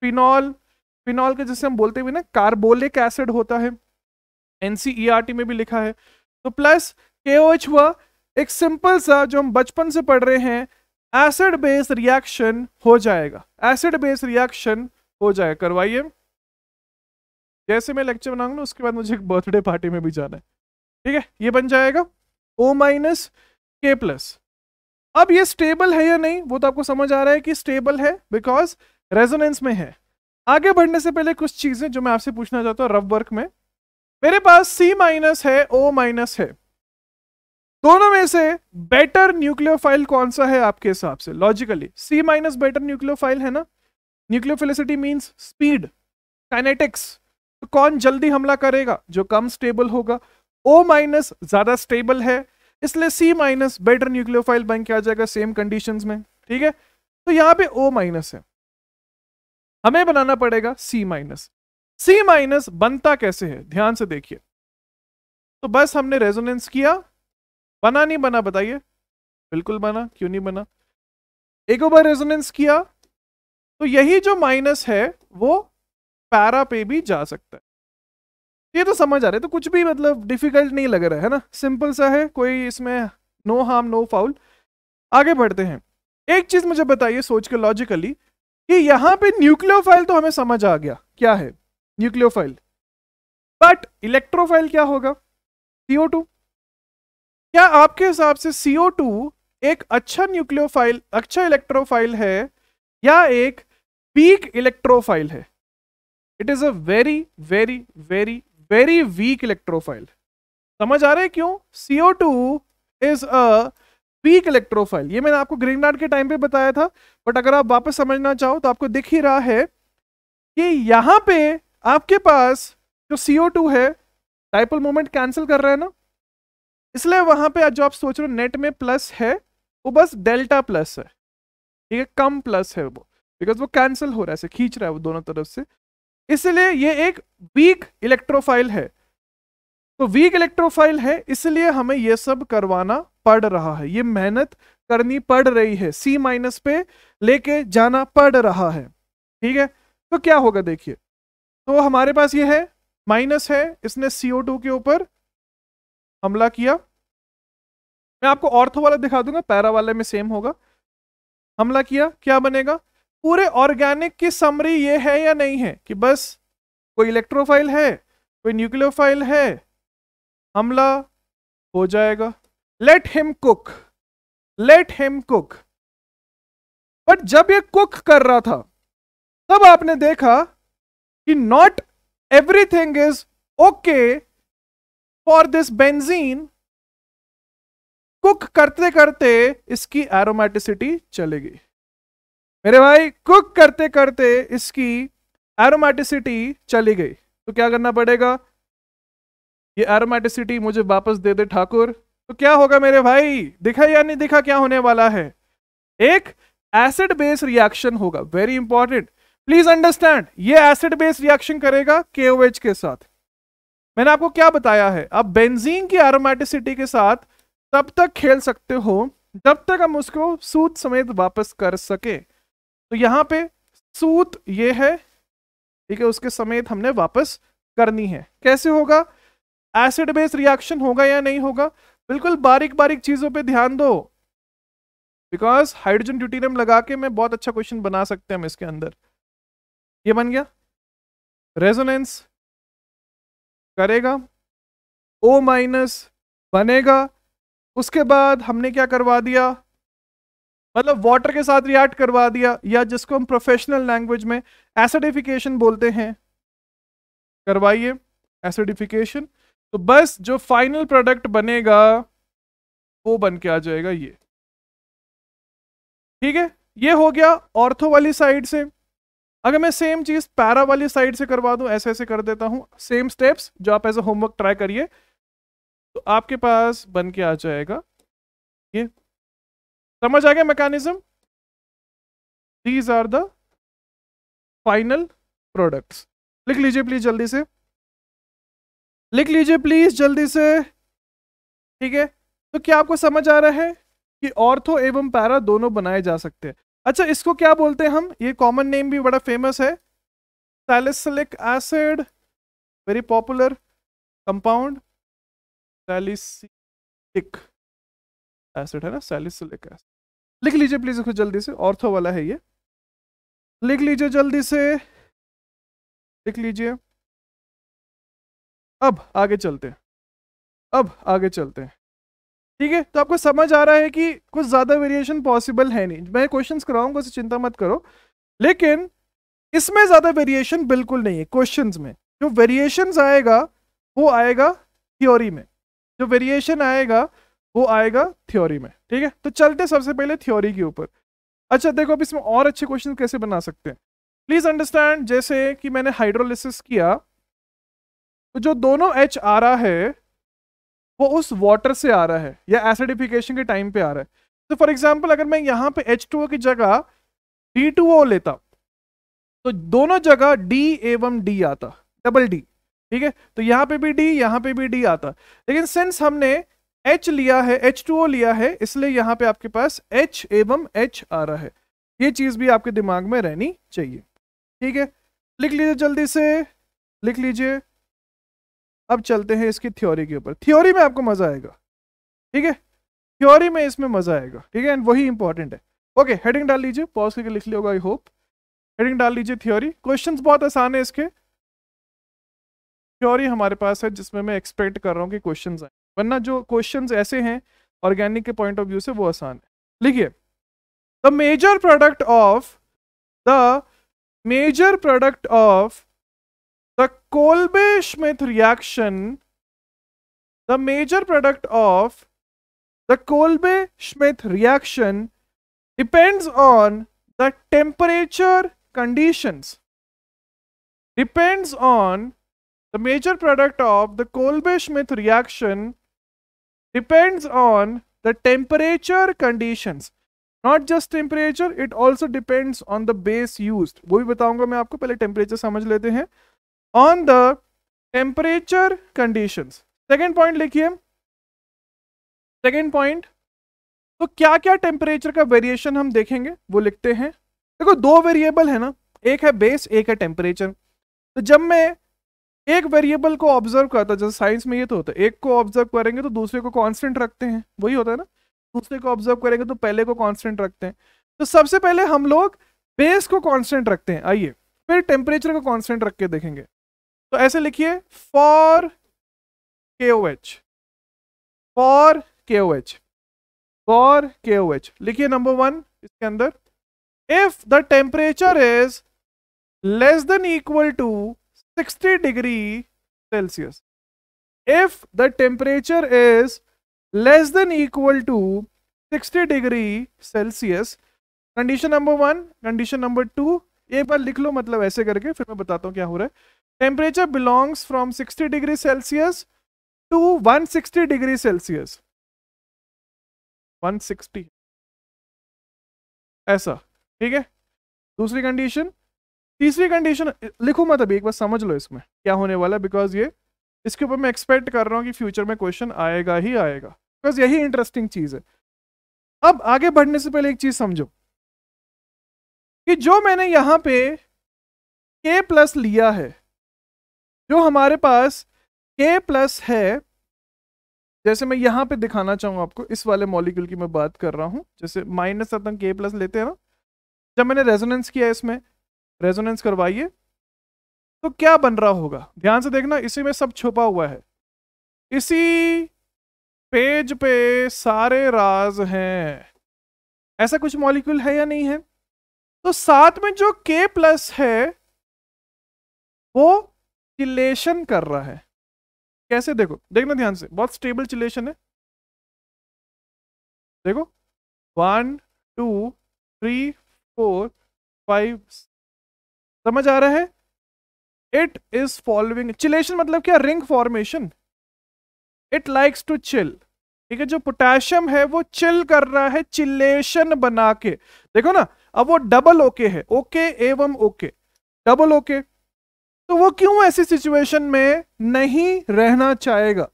फिनॉल फिनॉल के जैसे हम बोलते हुए ना कार्बोलिक एसिड होता है एनसीईआरटी e में भी लिखा है तो प्लस के हुआ एक सिंपल सा जो हम बचपन से पढ़ रहे हैं एसिड बेस रिएक्शन हो जाएगा एसिड बेस रिएक्शन हो जाएगा करवाइए जैसे मैं लेक्चर बनाऊंगा उसके बाद मुझे एक बर्थडे पार्टी में भी जाना है ठीक है ये बन जाएगा ओ माइनस के प्लस अब ये स्टेबल है या नहीं वो तो आपको समझ आ रहा है कि स्टेबल है बिकॉज रेजोनेंस में है आगे बढ़ने से पहले कुछ चीज़ें जो मैं आपसे पूछना चाहता हूँ रफ वर्क में मेरे पास सी माइनस है ओ माइनस है दोनों में से बेटर न्यूक्लियो कौन सा है आपके हिसाब से logically C minus better nucleo है ना nucleophilicity means speed kinetics तो कौन जल्दी हमला करेगा जो कम स्टेबल होगा ओ माइनस ज्यादा स्टेबल है इसलिए C minus better nucleophile बन के आ जाएगा सेम कंडीशंस में ठीक है तो यहाँ पे ओ माइनस है हमें बनाना पड़ेगा सी माइनस सी माइनस बनता कैसे है ध्यान से देखिए तो बस हमने रेजोनेंस किया बना नहीं बना बताइए बिल्कुल बना क्यों नहीं बना एक बार रेजोनेंस किया तो यही जो माइनस है वो पैरा पे भी जा सकता है ये तो समझ आ रहा है तो कुछ भी मतलब डिफिकल्ट नहीं लग रहा है, है ना सिंपल सा है कोई इसमें नो हार्म नो फाउल आगे बढ़ते हैं एक चीज मुझे बताइए सोच के लॉजिकली कि यहां पे न्यूक्लियोफाइल तो हमें समझ आ गया क्या है न्यूक्लियोफाइल बट इलेक्ट्रोफाइल क्या होगा सीओ टू क्या आपके हिसाब से सीओ टू एक अच्छा न्यूक्लियोफाइल अच्छा इलेक्ट्रोफाइल है या एक वीक इलेक्ट्रोफाइल है it is a very very very very weak electrophile समझ आ रहा है क्यों CO two is a weak electrophile ये मैंने आपको ग्रीन के टाइम पे बताया था बट अगर आप वापस समझना चाहो तो आपको दिख ही रहा है कि यहाँ पे आपके पास जो CO2 टू है टाइपल मोमेंट कैंसिल कर रहा है ना इसलिए वहां पे जो आप सोच रहे हो नेट में प्लस है वो बस डेल्टा प्लस है ठीक है कम प्लस है वो बिकॉज वो कैंसिल हो रहा है खींच रहा है वो दोनों तरफ से इसलिए ये एक वीक इलेक्ट्रोफाइल है तो वीक इलेक्ट्रोफाइल है इसलिए हमें ये सब करवाना पड़ रहा है ये मेहनत करनी पड़ रही है सी माइनस पे लेके जाना पड़ रहा है ठीक है तो क्या होगा देखिए तो हमारे पास ये है माइनस है इसने सीओ टू के ऊपर हमला किया मैं आपको ऑर्थो वाला दिखा दूंगा पैरा वाले में सेम होगा हमला किया क्या बनेगा पूरे ऑर्गेनिक की समरी ये है या नहीं है कि बस कोई इलेक्ट्रोफाइल है कोई न्यूक्लियोफाइल है हमला हो जाएगा let him cook let him cook but जब ये कुक कर रहा था तब आपने देखा कि not everything is okay for this benzene cook करते करते इसकी एरोमेटिसिटी चलेगी मेरे भाई कुक करते करते इसकी एरोमेटिसिटी चली गई तो क्या करना पड़ेगा ये एरोमेटिसिटी मुझे वापस दे दे ठाकुर तो क्या होगा मेरे भाई दिखा या नहीं दिखा क्या होने वाला है एक एसिड बेस रिएक्शन होगा वेरी इंपॉर्टेंट प्लीज अंडरस्टैंड ये एसिड बेस रिएक्शन करेगा केओएच के साथ मैंने आपको क्या बताया है आप बेंजीन की एरोमेटिसिटी के साथ तब तक खेल सकते हो जब तक हम उसको सूत समेत वापस कर सके तो यहाँ पे सूत ये है ठीक है उसके समेत हमने वापस करनी है कैसे होगा एसिड बेस रिएक्शन होगा या नहीं होगा बिल्कुल बारीक बारीक चीजों पे ध्यान दो बिकॉज हाइड्रोजन ड्यूटीरियम लगा के मैं बहुत अच्छा
क्वेश्चन बना सकते हैं हम इसके अंदर ये बन गया रेजोनेंस करेगा ओ माइनस बनेगा
उसके बाद हमने क्या करवा दिया मतलब वाटर के साथ रिएक्ट करवा दिया या जिसको हम प्रोफेशनल लैंग्वेज में एसिडिफिकेशन बोलते हैं करवाइए एसिडिफिकेशन तो बस जो फाइनल प्रोडक्ट बनेगा वो बन के आ जाएगा ये ठीक है ये हो गया ऑर्थो वाली साइड से अगर मैं सेम चीज पैरा वाली साइड से करवा दूं ऐसे ऐसे कर देता हूं सेम स्टेप्स जो आप एज ए होमवर्क ट्राई करिए तो आपके पास बन के आ
जाएगा ये समझ आ गया mechanism these are the final products लिख लीजिए प्लीज जल्दी से लिख लीजिए प्लीज जल्दी से ठीक है तो
क्या आपको समझ आ रहा है कि ऑर्थो एवं पैरा दोनों बनाए जा सकते हैं अच्छा इसको क्या बोलते हैं हम ये कॉमन नेम भी बड़ा फेमस है salicylic acid very popular compound salicylic
acid है ना सैलिसलिक एसिड लिख लीजिए प्लीज इसको जल्दी से ऑर्थो वाला है ये लिख लीजिए जल्दी से लिख लीजिए अब आगे चलते हैं अब आगे चलते हैं
ठीक है तो आपको समझ आ रहा है कि कुछ ज़्यादा वेरिएशन पॉसिबल है नहीं मैं क्वेश्चन कराऊंगा उसे चिंता मत करो लेकिन इसमें ज़्यादा वेरिएशन बिल्कुल नहीं है क्वेश्चन में जो वेरिएशन आएगा वो आएगा थ्योरी में जो वेरिएशन आएगा वो आएगा थ्योरी में ठीक है तो चलते सबसे पहले थ्योरी के ऊपर अच्छा देखो अब इसमें और अच्छे क्वेश्चन कैसे बना सकते हैं प्लीज़ अंडरस्टैंड जैसे कि मैंने हाइड्रोलिसिस किया तो जो दोनों एच आ रहा है वो उस वाटर से आ रहा है या एसिडिफिकेशन के टाइम पे आ रहा है तो फॉर एग्जाम्पल अगर मैं यहाँ पे एच की जगह डी लेता तो दोनों जगह डी एवं डी आता डबल डी ठीक है तो यहाँ पे भी डी यहाँ पे भी डी आता लेकिन सिंस हमने एच लिया है एच लिया है इसलिए यहाँ पे आपके पास एच एवं एच आ रहा है ये चीज़ भी आपके दिमाग में रहनी चाहिए ठीक है लिख लीजिए जल्दी से लिख लीजिए अब चलते हैं इसकी थ्योरी के ऊपर थ्योरी में आपको मज़ा आएगा ठीक है थ्योरी में इसमें मज़ा आएगा ठीक है एंड वही इंपॉर्टेंट है ओके हेडिंग डाल लीजिए पॉज करके लिख लिया होगा आई होप हेडिंग डाल लीजिए थ्योरी क्वेश्चन बहुत आसान है इसके थ्योरी हमारे पास है जिसमें मैं एक्सपेक्ट कर रहा हूँ कि क्वेश्चन आए वरना जो क्वेश्चन ऐसे हैं ऑर्गेनिक के पॉइंट ऑफ व्यू से वो आसान है लिखिए the major product of the major product of The Kolbe-Schmidt reaction, the major product of the Kolbe-Schmidt reaction depends on the temperature conditions. Depends on the major product of the Kolbe-Schmidt reaction depends on the temperature conditions. not just temperature it also depends on the base used wo bhi bataunga main aapko pehle temperature samajh lete hain on the temperature condition second point लिखिए second point तो क्या क्या temperature का variation हम देखेंगे वो लिखते हैं देखो दो वेरिएबल है ना एक है बेस एक है टेम्परेचर तो जब मैं एक वेरिएबल को ऑब्जर्व करता जैसे साइंस में ये तो होता है एक को ऑब्जर्व करेंगे तो दूसरे को कांस्टेंट रखते हैं वही होता है ना दूसरे को ऑब्जर्व करेंगे तो पहले को कांस्टेंट रखते हैं तो सबसे पहले हम लोग बेस को कांस्टेंट रखते हैं आइए फिर टेम्परेचर को कांस्टेंट रख के देखेंगे तो ऐसे लिखिए for K O H for K O H for K O H लिखिए नंबर वन इसके अंदर if the temperature is less than equal to 60 degree Celsius if the temperature is less than equal to 60 degree Celsius condition number one condition number two एक बार लिख लो मतलब ऐसे करके फिर मैं बताता हूँ क्या हो रहा है temperature belongs
from 60 degree celsius to 160 degree celsius 160 ऐसा ठीक है दूसरी कंडीशन तीसरी कंडीशन लिखो मत अभी एक बार समझ लो इसमें क्या होने वाला
है बिकॉज ये इसके ऊपर मैं एक्सपेक्ट कर रहा हूँ कि फ्यूचर में क्वेश्चन आएगा ही आएगा बिकॉज यही
इंटरेस्टिंग चीज़ है अब आगे बढ़ने से पहले एक चीज़ समझो कि जो मैंने यहाँ पे K प्लस लिया है जो
हमारे पास के प्लस है जैसे मैं यहाँ पे दिखाना चाहूंगा आपको इस वाले मॉलिक्यूल की मैं बात कर रहा हूँ जैसे माइनस अपन के प्लस लेते हैं ना जब मैंने रेजोनेंस किया इसमें रेजोनेंस करवाइए तो क्या बन रहा होगा ध्यान से देखना इसी में सब छुपा हुआ है इसी पेज पे सारे राज हैं ऐसा कुछ मॉलिक्यूल है या नहीं है तो साथ में जो के प्लस है वो चिलेशन
कर रहा है कैसे देखो देखना ध्यान से बहुत स्टेबल चिलेशन है देखो one two three four five समझ आ रहा है इट इज फॉलोइंग
चिलेशन मतलब क्या ring formation it likes to chill ठीक है जो पोटेशियम है वो चिल कर रहा है चिलेशन बना के देखो ना अब वो डबल ओके है ओके एवं ओके डबल ओके तो वो क्यों ऐसी सिचुएशन में नहीं रहना चाहेगा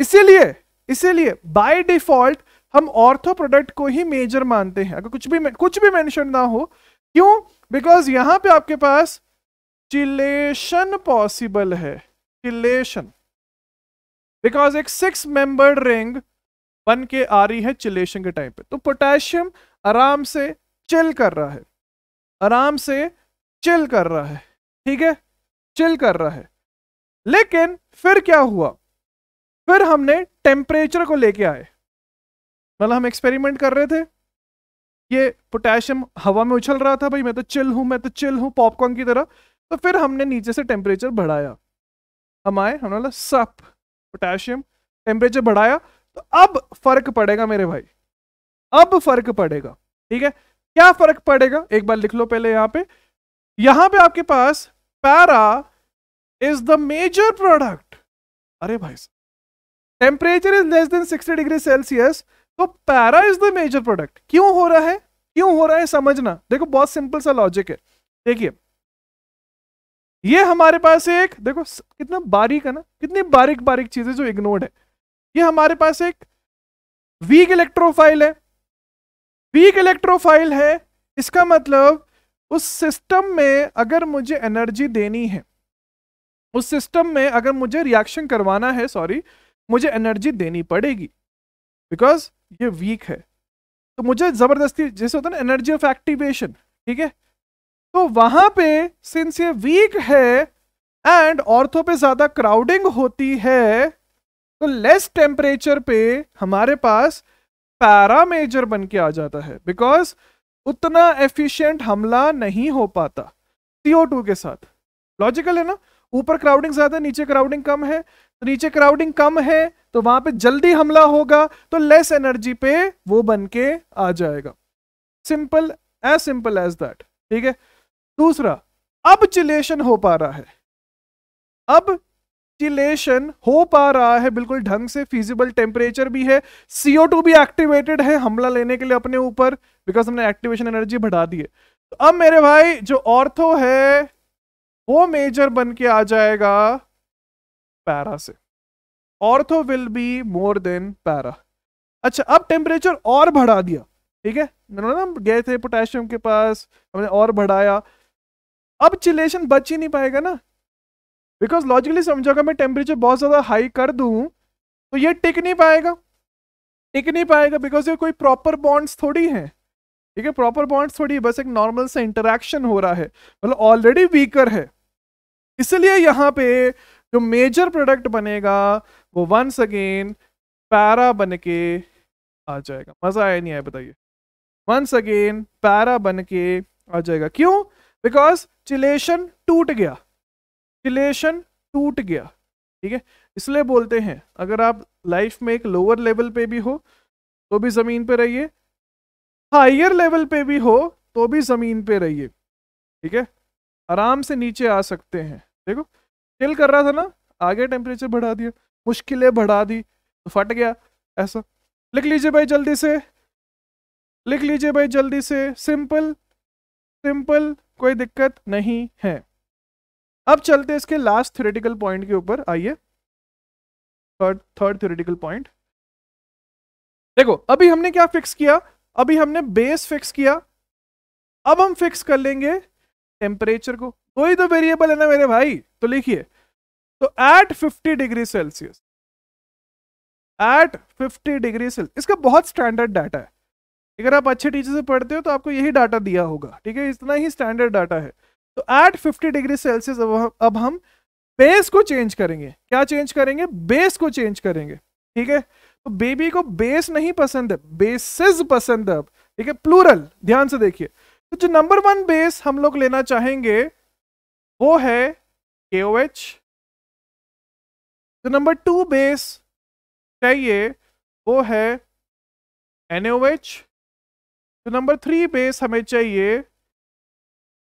इसीलिए इसीलिए बाय डिफॉल्ट हम ऑर्थो प्रोडक्ट को ही मेजर मानते हैं अगर कुछ भी कुछ भी मेंशन ना हो क्यों बिकॉज यहां पे आपके पास चिलेशन पॉसिबल है चिलेशन बिकॉज एक सिक्स मेंबर रिंग बन के आ रही है चिलेशन के टाइम पे तो पोटेशियम आराम से चिल कर रहा है आराम से चिल कर रहा है ठीक है चिल कर रहा है लेकिन फिर क्या हुआ फिर हमने टेम्परेचर को लेके आए मतलब हम एक्सपेरिमेंट कर रहे थे ये पोटेशियम हवा में उछल रहा था भाई मैं तो चिल हूं मैं तो चिल हूं पॉपकॉर्न की तरह तो फिर हमने नीचे से टेम्परेचर बढ़ाया हम आए हमने बोला सप पोटेशियम टेम्परेचर बढ़ाया तो अब फर्क पड़ेगा मेरे भाई अब फर्क पड़ेगा ठीक है क्या फर्क पड़ेगा एक बार लिख लो पहले यहाँ पे यहां पे आपके पास para is the major product अरे भाई साहब temperature is less than 60 degree Celsius तो para is the major product क्यों हो रहा है क्यों हो रहा है समझना देखो बहुत सिंपल सा लॉजिक है देखिए ये हमारे पास एक देखो कितना बारीक है ना कितनी बारीक बारीक चीजें जो इग्नोर्ड है ये हमारे पास एक वीक इलेक्ट्रोफाइल है वीक इलेक्ट्रोफाइल है इसका मतलब उस सिस्टम में अगर मुझे एनर्जी देनी है उस सिस्टम में अगर मुझे रिएक्शन करवाना है सॉरी मुझे एनर्जी देनी पड़ेगी बिकॉज ये वीक है तो मुझे ज़बरदस्ती जैसे होता है ना एनर्जी ऑफ एक्टिवेशन ठीक है तो वहां पे सिंस ये वीक है एंड ऑर्थो पे ज़्यादा क्राउडिंग होती है तो लेस टेम्परेचर पे हमारे पास पैरामेजर बन के आ जाता है बिकॉज उतना एफिशिएंट हमला नहीं हो पाता सीओ टू के साथ लॉजिकल है ना ऊपर क्राउडिंग ज्यादा नीचे क्राउडिंग कम है तो नीचे क्राउडिंग कम है तो वहां पे जल्दी हमला होगा तो लेस एनर्जी पे वो बन के आ जाएगा simple as simple as that ठीक है दूसरा अब चिलेशन हो पा रहा है अब चिलेशन हो पा रहा है बिल्कुल ढंग से फिजिबल टेम्परेचर भी है सीओ टू भी एक्टिवेटेड है हमला लेने के लिए अपने ऊपर बिकॉज हमने एक्टिवेशन एनर्जी बढ़ा दी है तो अब मेरे भाई जो ऑर्थो है वो मेजर बन के आ जाएगा पैरा से ortho will be more than para अच्छा अब टेम्परेचर और बढ़ा दिया ठीक है ना गए थे पोटेशियम के पास हमने और बढ़ाया अब चिलेशन बच ही नहीं पाएगा ना बिकॉज लॉजिकली समझो अगर मैं टेम्परेचर बहुत ज़्यादा हाई कर दूँ तो ये टिक नहीं पाएगा टिक नहीं पाएगा बिकॉज ये कोई प्रॉपर बॉन्ड्स थोड़ी हैं ठीक है प्रॉपर बॉन्ड्स थोड़ी है बस एक नॉर्मल से इंटरेक्शन हो रहा है मतलब ऑलरेडी वीकर है इसलिए यहाँ पे जो मेजर प्रोडक्ट बनेगा वो वंस अगेन पैरा बन के आ जाएगा मज़ा आया नहीं आया बताइए वंस अगेन पैरा बन के आ जाएगा क्यों बिकॉज चिलेशन टूट गया रिलेशन टूट गया ठीक है इसलिए बोलते हैं अगर आप लाइफ में एक लोअर लेवल पे भी हो तो भी ज़मीन पे रहिए हायर लेवल पे भी हो तो भी ज़मीन पे रहिए ठीक है आराम से नीचे आ सकते हैं देखो चिल कर रहा था ना आगे टेम्परेचर बढ़ा दिया मुश्किलें बढ़ा दी तो फट गया ऐसा लिख लीजिए भाई जल्दी से लिख लीजिए भाई जल्दी से सिंपल सिंपल कोई दिक्कत नहीं है अब चलते हैं इसके लास्ट थ्योरेटिकल पॉइंट के ऊपर आइए थर्ड थर्ड थ्योरेटिकल पॉइंट देखो अभी हमने क्या फिक्स किया अभी हमने बेस फिक्स किया अब हम फिक्स कर लेंगे टेम्परेचर को दो ही तो वेरिएबल है ना मेरे भाई तो लिखिए तो at 50 degree Celsius at 50 degree Celsius इसका बहुत स्टैंडर्ड डाटा है अगर आप अच्छे टीचर से पढ़ते हो तो आपको यही डाटा दिया होगा ठीक है इतना ही स्टैंडर्ड डाटा है तो एट 50 डिग्री सेल्सियस अब हम अब हम बेस को चेंज करेंगे क्या चेंज करेंगे बेस को चेंज करेंगे ठीक है तो बेबी को बेस नहीं पसंद है बेसिस पसंद है अब ठीक है प्लूरल ध्यान से देखिए तो जो नंबर वन बेस हम लोग लेना चाहेंगे वो है के ओ एच
जो नंबर टू बेस चाहिए वो है एन ओ एच जो नंबर थ्री बेस हमें चाहिए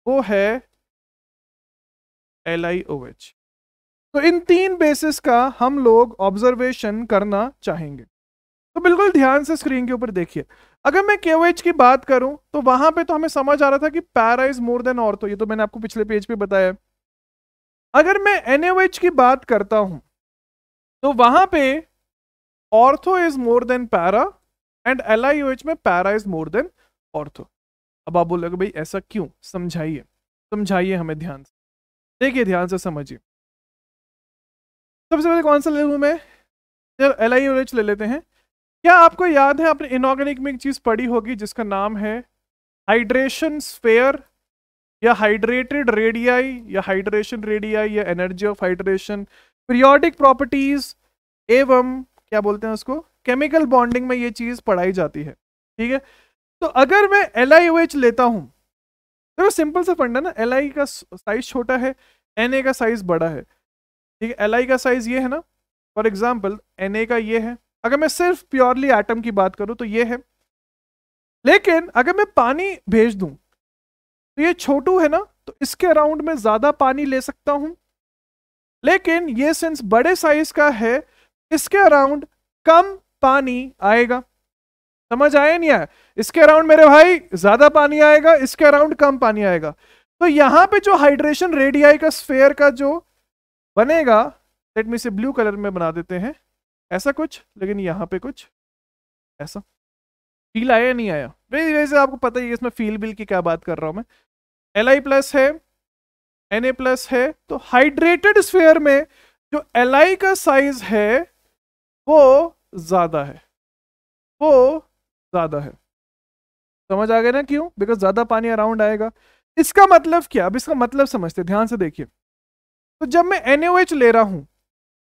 वो है एल आई ओ एच तो
इन तीन बेसिस का हम लोग ऑब्जर्वेशन करना चाहेंगे तो बिल्कुल ध्यान से स्क्रीन के ऊपर देखिए अगर मैं के की बात करूं तो वहां पे तो हमें समझ आ रहा था कि para is more than ortho ये तो मैंने आपको पिछले पेज पे बताया अगर मैं एन की बात करता हूं तो वहां पे ortho is more than para and L में para is more than ortho अब आप बोलोगे भाई ऐसा क्यों समझाइए समझाइए हमें ध्यान से देखिए ध्यान से समझिए सबसे पहले कौन सा ले लूँ मैं जब एल आई ले लेते हैं क्या आपको याद है आपने इनऑर्गेनिक में एक चीज़ पढ़ी होगी जिसका नाम है हाइड्रेशन स्फेयर या हाइड्रेटेड रेडियाई या हाइड्रेशन रेडियाई या energy of hydration periodic properties एवं क्या बोलते हैं उसको केमिकल बॉन्डिंग में ये चीज़ पढ़ाई जाती है ठीक है तो अगर मैं एल आई ओ एच लेता हूँ देखो तो सिंपल सा फंड है ना एल आई का साइज छोटा है एन ए का साइज बड़ा है ठीक है एल आई का साइज ये है ना फॉर एग्जाम्पल एन ए का ये है अगर मैं सिर्फ प्योरली एटम की बात करूँ तो ये है लेकिन अगर मैं पानी भेज दूँ तो ये छोटू है ना तो इसके अराउंड में ज़्यादा पानी ले सकता हूँ लेकिन ये सिंस बड़े साइज का है इसके अराउंड कम पानी आएगा समझ आया नहीं आया इसके अराउंड मेरे भाई ज्यादा पानी आएगा इसके अराउंड कम पानी आएगा तो यहाँ पे जो हाइड्रेशन रेडियाई का स्फेयर का जो बनेगा लेट मी से ब्लू कलर में बना देते हैं ऐसा कुछ लेकिन यहाँ पे कुछ ऐसा फील आया नहीं आया वैसे वैसे आपको पता ही है इसमें फील बिल की क्या बात कर रहा हूं मैं एल आई प्लस है एन ए प्लस है तो हाइड्रेटेड स्फेयर में जो एल आई का साइज है वो ज़्यादा है वो ज़्यादा है समझ आ गया ना क्यों बिकॉज ज़्यादा पानी अराउंड आएगा इसका मतलब क्या अब इसका मतलब समझते ध्यान से देखिए तो जब मैं एन ले रहा हूँ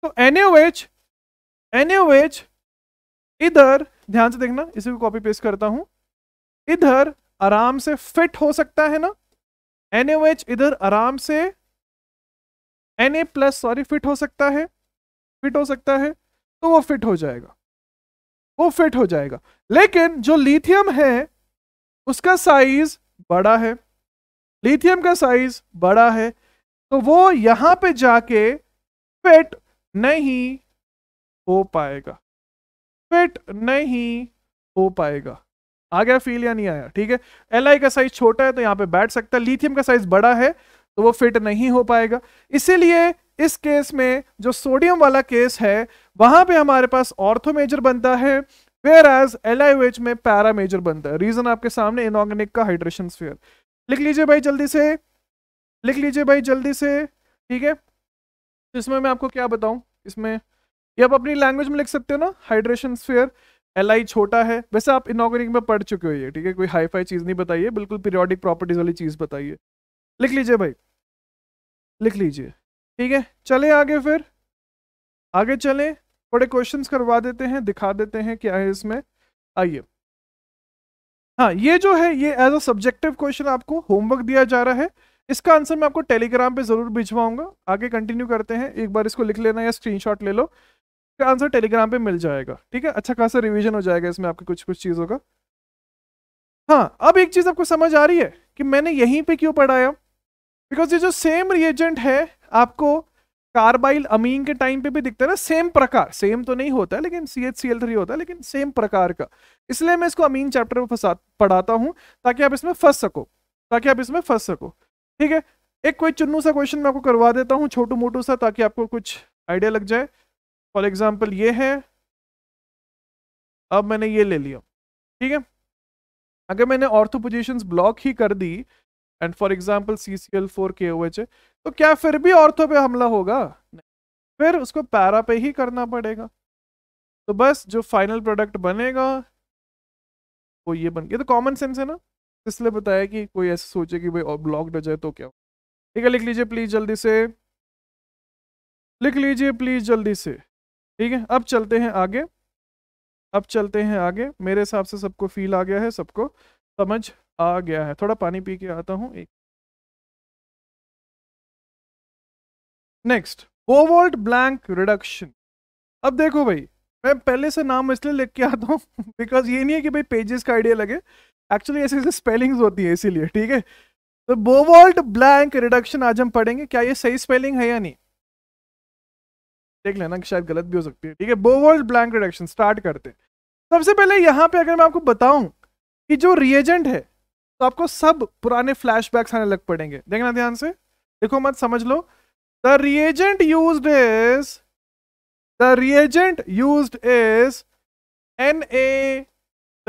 तो एन एन इधर ध्यान से देखना इसे भी कॉपी पेस्ट करता हूँ इधर आराम से फिट हो सकता है ना एन इधर आराम से N A plus sorry fit हो सकता है फिट हो सकता है तो वो फिट हो जाएगा वो फिट हो जाएगा लेकिन जो लिथियम है उसका साइज बड़ा है लिथियम का साइज बड़ा है तो वो यहां पे जाके फिट नहीं हो पाएगा फिट नहीं हो पाएगा आ गया फील या नहीं आया ठीक है एल का साइज छोटा है तो यहां पे बैठ सकता है लिथियम का साइज बड़ा है तो वो फिट नहीं हो पाएगा इसीलिए इस केस में जो सोडियम वाला केस है वहां पे हमारे पास ऑर्थो मेजर बनता है वेयर एज एल में पैरा मेजर बनता है रीजन आपके सामने इनऑर्गेनिक का हाइड्रेशन स्फीयर लिख लीजिए भाई जल्दी से लिख लीजिए भाई जल्दी से ठीक है इसमें मैं आपको क्या बताऊं इसमें ये आप अपनी लैंग्वेज में लिख सकते हो ना हाइड्रेशन स्फीयर एल आई छोटा है वैसे आप इनॉगरिंग में पढ़ चुके हो ये ठीक है कोई हाईफाई चीज़ नहीं बताइए बिल्कुल पीरियोडिक प्रॉपर्टीज वाली चीज़ बताइए लिख लीजिए भाई लिख लीजिए ठीक है चले आगे फिर आगे चले थोड़े क्वेश्चंस करवा देते हैं दिखा देते हैं क्या है इसमें आइए हाँ ये जो है ये एज अ सब्जेक्टिव क्वेश्चन आपको होमवर्क दिया जा रहा है इसका आंसर मैं आपको टेलीग्राम पे जरूर भिजवाऊंगा आगे कंटिन्यू करते हैं एक बार इसको लिख लेना या स्क्रीनशॉट ले लो इसका आंसर टेलीग्राम पे मिल जाएगा ठीक है अच्छा खासा रिवीजन हो जाएगा इसमें आपके कुछ कुछ चीज़ों का हाँ अब एक चीज़ आपको समझ आ रही है कि मैंने यहीं पे क्यों पढ़ाया बिकॉज ये जो सेम रिएजेंट है आपको कार्बाइल अमीन के टाइम पे भी दिखता है ना सेम प्रकार सेम तो नहीं होता है लेकिन C H C L three होता है लेकिन सेम प्रकार का इसलिए मैं इसको अमीन चैप्टर में फंसा पढ़ाता हूँ ताकि आप इसमें फंस सको ताकि आप इसमें फंस सको ठीक है एक कोई चुन्नू सा क्वेश्चन मैं आपको करवा देता हूँ छोटू मोटू सा ताकि आपको कुछ आइडिया लग जाए फॉर एग्जाम्पल ये है अब मैंने ये ले लिया ठीक है अगर मैंने ऑर्थो पोजिशन ब्लॉक ही कर दी and for example C C L four K O H A तो क्या फिर भी औरतों पे हमला होगा फिर उसको पैरा पे ही करना पड़ेगा तो बस जो फाइनल प्रोडक्ट बनेगा वो ये बन गया तो कॉमन सेंस है ना इसलिए बताया कि कोई ऐसे सोचे कि भाई ब्लॉक्ड हो जाए तो क्या ठीक है लिख लीजिए प्लीज जल्दी से लिख लीजिए प्लीज जल्दी से ठीक है अब चलते हैं आगे अब चलते हैं आगे मेरे हिसाब से सबको फील आ गया है सबको समझ आ गया है थोड़ा पानी पी के आता हूं
एक नेक्स्ट कोवोल्ट ब्लैंक रिडक्शन अब देखो भाई मैं पहले से नाम इसलिए लिख के आता हूँ
बिकॉज ये नहीं है कि भाई पेजेस का आइडिया लगे एक्चुअली ऐसे ऐसे स्पेलिंग्स होती है इसीलिए ठीक है तो बोवोल्ट ब्लैंक रिडक्शन आज हम पढ़ेंगे क्या ये सही स्पेलिंग है या नहीं देख लेना कि शायद गलत भी हो सकती है ठीक है बोवोल्ट ब्लैंक रिडक्शन स्टार्ट करते हैं सबसे पहले यहाँ पे अगर मैं आपको बताऊं कि जो रिएजेंट है तो आपको सब पुराने फ्लैशबैक्स आने लग पड़ेंगे देखना ध्यान से देखो मत समझ लो the reagent use is the reagent use is N A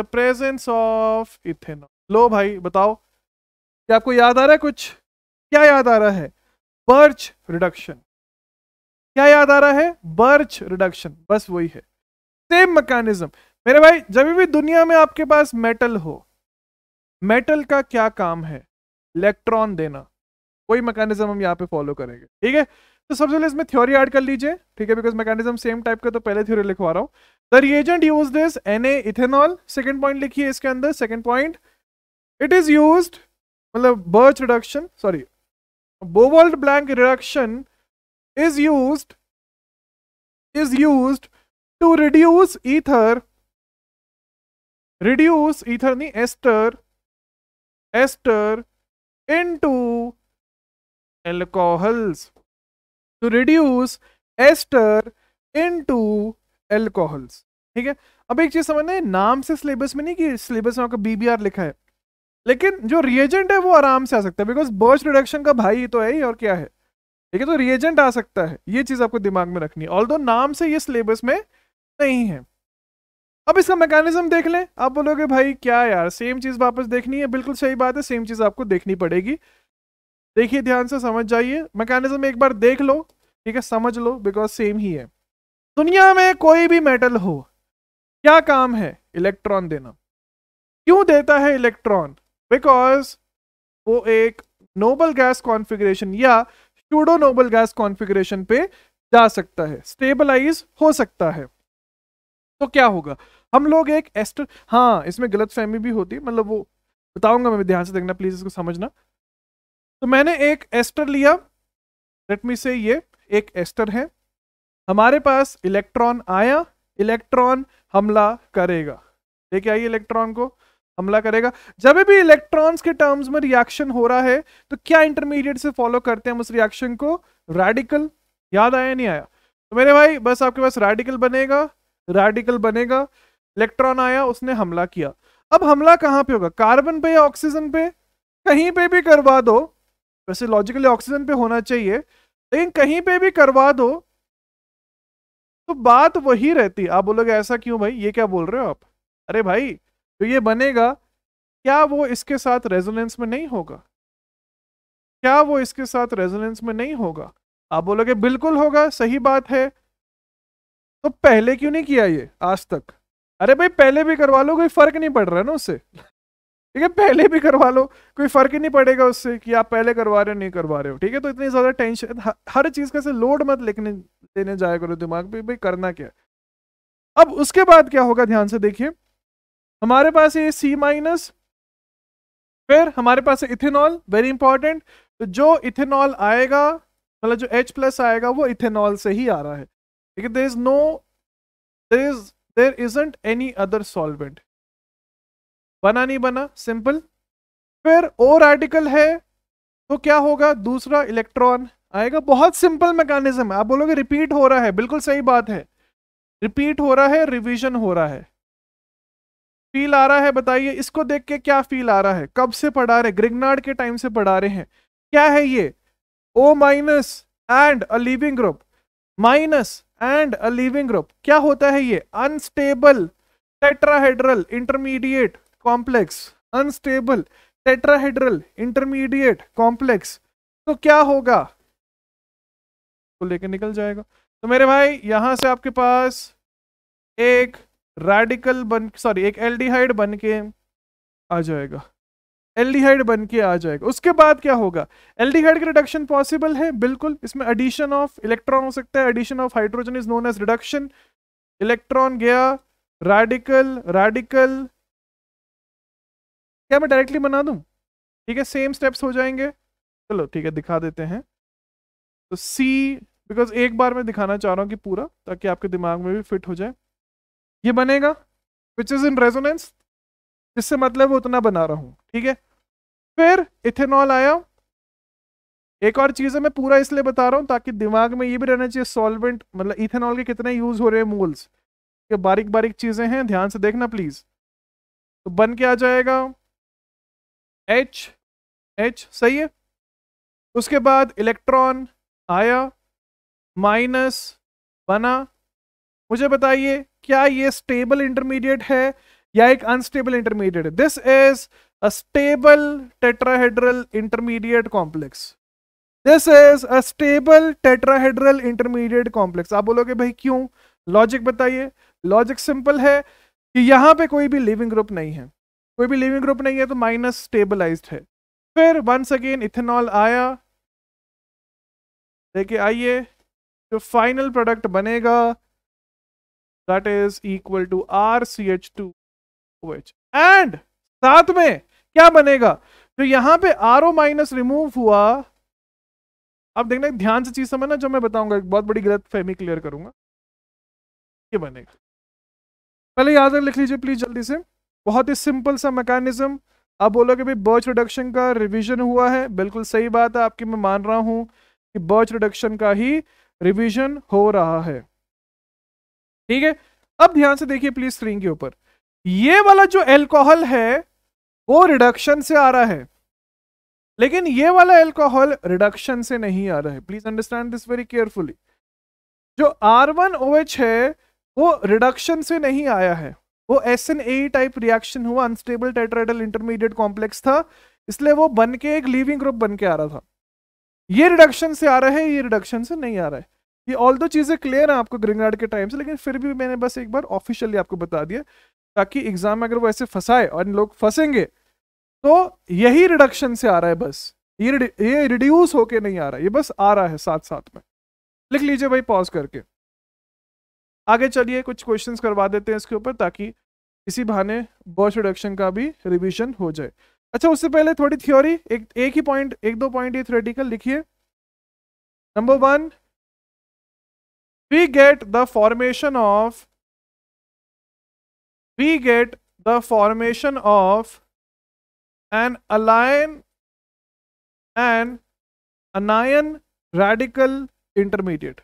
the presence of ethanol लो भाई बताओ क्या आपको याद आ रहा है कुछ क्या याद आ रहा है बर्च रिडक्शन क्या याद आ रहा है बर्च रिडक्शन बस वही है सेम मैकेनिज्म मेरे भाई जब भी दुनिया में आपके पास मेटल हो मेटल का क्या काम है इलेक्ट्रॉन देना वही मैकेनिज्म हम यहाँ पे फॉलो करेंगे ठीक है तो सबसे पहले इसमें थ्योरी ऐड कर लीजिए ठीक है बिकॉज मैकेनिज्म सेम टाइप का तो पहले थ्योरी लिखवा रहा हूँ the reagent use this N ethanol second point लिखिए इसके अंदर second point it is use मतलब Birch reduction sorry Bouveault Blanc reduction is use
is use to reduce ether reduce ether नी ester ester
into alcohols to reduce ester into alcohols ठीक है अब एक चीज समझना है नाम से सिलेबस में नहीं कि सिलेबस में आपका बीबीआर लिखा है लेकिन जो रिएजेंट है वो आराम से आ सकता है बिकॉज बर्च रिडक्शन का भाई तो है ही और क्या है ठीक है तो रिएजेंट आ सकता है ये चीज आपको दिमाग में रखनी है ऑल नाम से ये सिलेबस में नहीं है अब इसका मैकेनिज्म देख लें आप बोलोगे भाई क्या यार सेम चीज़ वापस देखनी है बिल्कुल सही बात है सेम चीज़ आपको देखनी पड़ेगी देखिए ध्यान से समझ जाइए मैकेनिज्म एक बार देख लो ठीक है समझ लो बिकॉज सेम ही है दुनिया में कोई भी मेटल हो क्या काम है इलेक्ट्रॉन देना क्यों देता है इलेक्ट्रॉन बिकॉज वो एक नोबल गैस कॉन्फ़िगरेशन या शूडो नोबल गैस कॉन्फ़िगरेशन पे जा सकता है स्टेबलाइज हो सकता है तो क्या होगा हम लोग एक एस्टर हाँ इसमें गलत फहमी भी होती मतलब वो बताऊंगा मैं ध्यान से देखना प्लीज इसको समझना तो मैंने एक एस्टर लिया लेट मी से ये एक एस्टर है हमारे पास इलेक्ट्रॉन आया इलेक्ट्रॉन हमला करेगा लेके आइए इलेक्ट्रॉन को हमला करेगा जब भी इलेक्ट्रॉन्स के टर्म्स में रिएक्शन हो रहा है तो क्या इंटरमीडिएट से फॉलो करते हैं हम उस रिएक्शन को रेडिकल याद आया नहीं आया तो मेरे भाई बस आपके पास रेडिकल बनेगा रेडिकल बनेगा इलेक्ट्रॉन आया उसने हमला किया अब हमला कहाँ पे होगा कार्बन पे या ऑक्सीजन पे कहीं पे भी करवा दो वैसे लॉजिकली ऑक्सीजन पे होना चाहिए लेकिन कहीं पे भी करवा दो तो बात वही रहती आप बोलोगे ऐसा क्यों भाई ये क्या बोल रहे हो आप अरे भाई तो ये बनेगा क्या वो इसके साथ रेजोनेंस में नहीं होगा क्या वो इसके साथ रेजोनेंस में नहीं होगा आप बोलोगे बिल्कुल होगा सही बात है तो पहले क्यों नहीं किया ये आज तक अरे भाई पहले भी करवा लो कोई फर्क नहीं पड़ रहा है ना उससे ठीक है पहले भी करवा लो कोई फर्क ही नहीं पड़ेगा उससे कि आप पहले करवा रहे हो नहीं करवा रहे हो ठीक है तो इतनी ज्यादा टेंशन हर चीज का से लोड मत लेने लेने जाया करो दिमाग पे भाई करना क्या अब उसके बाद क्या होगा ध्यान से देखिए हमारे पास ये सी माइनस फिर हमारे पास इथेनॉल वेरी इंपॉर्टेंट तो जो इथेनॉल आएगा मतलब जो H प्लस आएगा वो इथेनॉल से ही आ रहा है ठीक है there is no there is there isn't any other solvent बना नहीं बना सिंपल फिर ओ रेडिकल है तो क्या होगा दूसरा इलेक्ट्रॉन आएगा बहुत सिंपल मैकेनिज्म है आप बोलोगे रिपीट हो रहा है बिल्कुल सही बात है रिपीट हो रहा है रिवीजन हो रहा है फील आ रहा है बताइए इसको देख के क्या फील आ रहा है कब से पढ़ा रहे ग्रिगनाड के टाइम से पढ़ा रहे हैं क्या है ये O minus and a leaving group minus and a leaving group क्या होता है ये unstable tetrahedral intermediate complex unstable tetrahedral intermediate complex तो क्या होगा तो लेके निकल जाएगा तो मेरे भाई यहां से आपके पास एक रेडिकल बन सॉरी एक एल्डिहाइड बन के आ जाएगा एल्डिहाइड बन के आ जाएगा उसके बाद क्या होगा एल्डिहाइड का रिडक्शन पॉसिबल है बिल्कुल इसमें एडिशन ऑफ इलेक्ट्रॉन हो सकता है addition of hydrogen is known as reduction electron गया रेडिकल रेडिकल क्या मैं डायरेक्टली बना दूं ठीक है सेम स्टेप्स हो जाएंगे चलो ठीक है दिखा देते हैं तो सी बिकॉज एक बार मैं दिखाना चाह रहा हूँ कि पूरा ताकि आपके दिमाग में भी फिट हो जाए ये बनेगा विच इज इन रेजोनेंस जिससे मतलब उतना बना रहा हूँ ठीक है फिर इथेनॉल आया एक और चीज है मैं पूरा इसलिए बता रहा हूँ ताकि दिमाग में ये भी रहना चाहिए सॉल्वेंट मतलब इथेनॉल के कितने यूज हो रहे हैं मूल्स ये बारीक बारीक चीजें हैं ध्यान से देखना प्लीज
तो बन के आ जाएगा एच एच सही है उसके बाद इलेक्ट्रॉन आया माइनस
बना मुझे बताइए क्या ये स्टेबल इंटरमीडिएट है या एक unstable intermediate this is a stable tetrahedral intermediate complex this is a stable tetrahedral intermediate complex आप बोलोगे भाई क्यों लॉजिक बताइए लॉजिक सिंपल है कि यहां पे कोई भी लिविंग ग्रुप नहीं है कोई भी लिविंग ग्रुप नहीं है तो माइनस स्टेबलाइज्ड है फिर वंस अगेन इथेनॉल आया देखिए आइए जो फाइनल प्रोडक्ट बनेगा that is equal to R C H two OH and साथ में क्या बनेगा जो तो यहां पे आर ओ माइनस रिमूव हुआ अब देखना ध्यान से चीज समझना जो मैं बताऊंगा एक बहुत बड़ी गलत फहमी क्लियर करूंगा ये बनेगा पहले याद लिख लीजिए प्लीज जल्दी से बहुत ही सिंपल सा मैकेनिज्म आप बोलोगे भाई बर्च रिडक्शन का रिवीजन हुआ है बिल्कुल सही बात है आपकी मैं मान रहा हूं कि बर्च रिडक्शन का ही रिवीजन हो रहा है ठीक है अब ध्यान से देखिए प्लीज स्क्रीन के ऊपर ये वाला जो एल्कोहल है वो रिडक्शन से आ रहा है लेकिन ये वाला एल्कोहल रिडक्शन से नहीं आ रहा है please understand this very carefully जो आर वन ओ एच है वो रिडक्शन से नहीं आया है वो S N A type reaction हुआ अनस्टेबल टेट्राइडल इंटरमीडिएट कॉम्प्लेक्स था इसलिए वो बन के एक लिविंग ग्रुप बन के आ रहा था ये रिडक्शन से आ रहा है ये रिडक्शन से नहीं आ रहा है ये ऑल दो चीज़ें क्लियर हैं आपको ग्रिंगार्ड के टाइम से लेकिन फिर भी मैंने बस एक बार ऑफिशियली आपको बता दिया ताकि एग्जाम में अगर वो ऐसे फंसाए और इन लोग फंसेंगे तो यही रिडक्शन से आ रहा है बस ये ये रिड्यूस होके नहीं आ रहा है ये बस आ रहा है साथ साथ में लिख लीजिए भाई पॉज करके आगे चलिए कुछ क्वेश्चंस करवा देते हैं इसके ऊपर ताकि इसी बहाने बॉश रिडक्शन का भी रिविजन हो जाए अच्छा उससे पहले थोड़ी थ्योरी एक एक ही पॉइंट
एक दो पॉइंट ये थ्योरेटिकल लिखिए number one we get the formation of we get the formation of an alien
and anion radical intermediate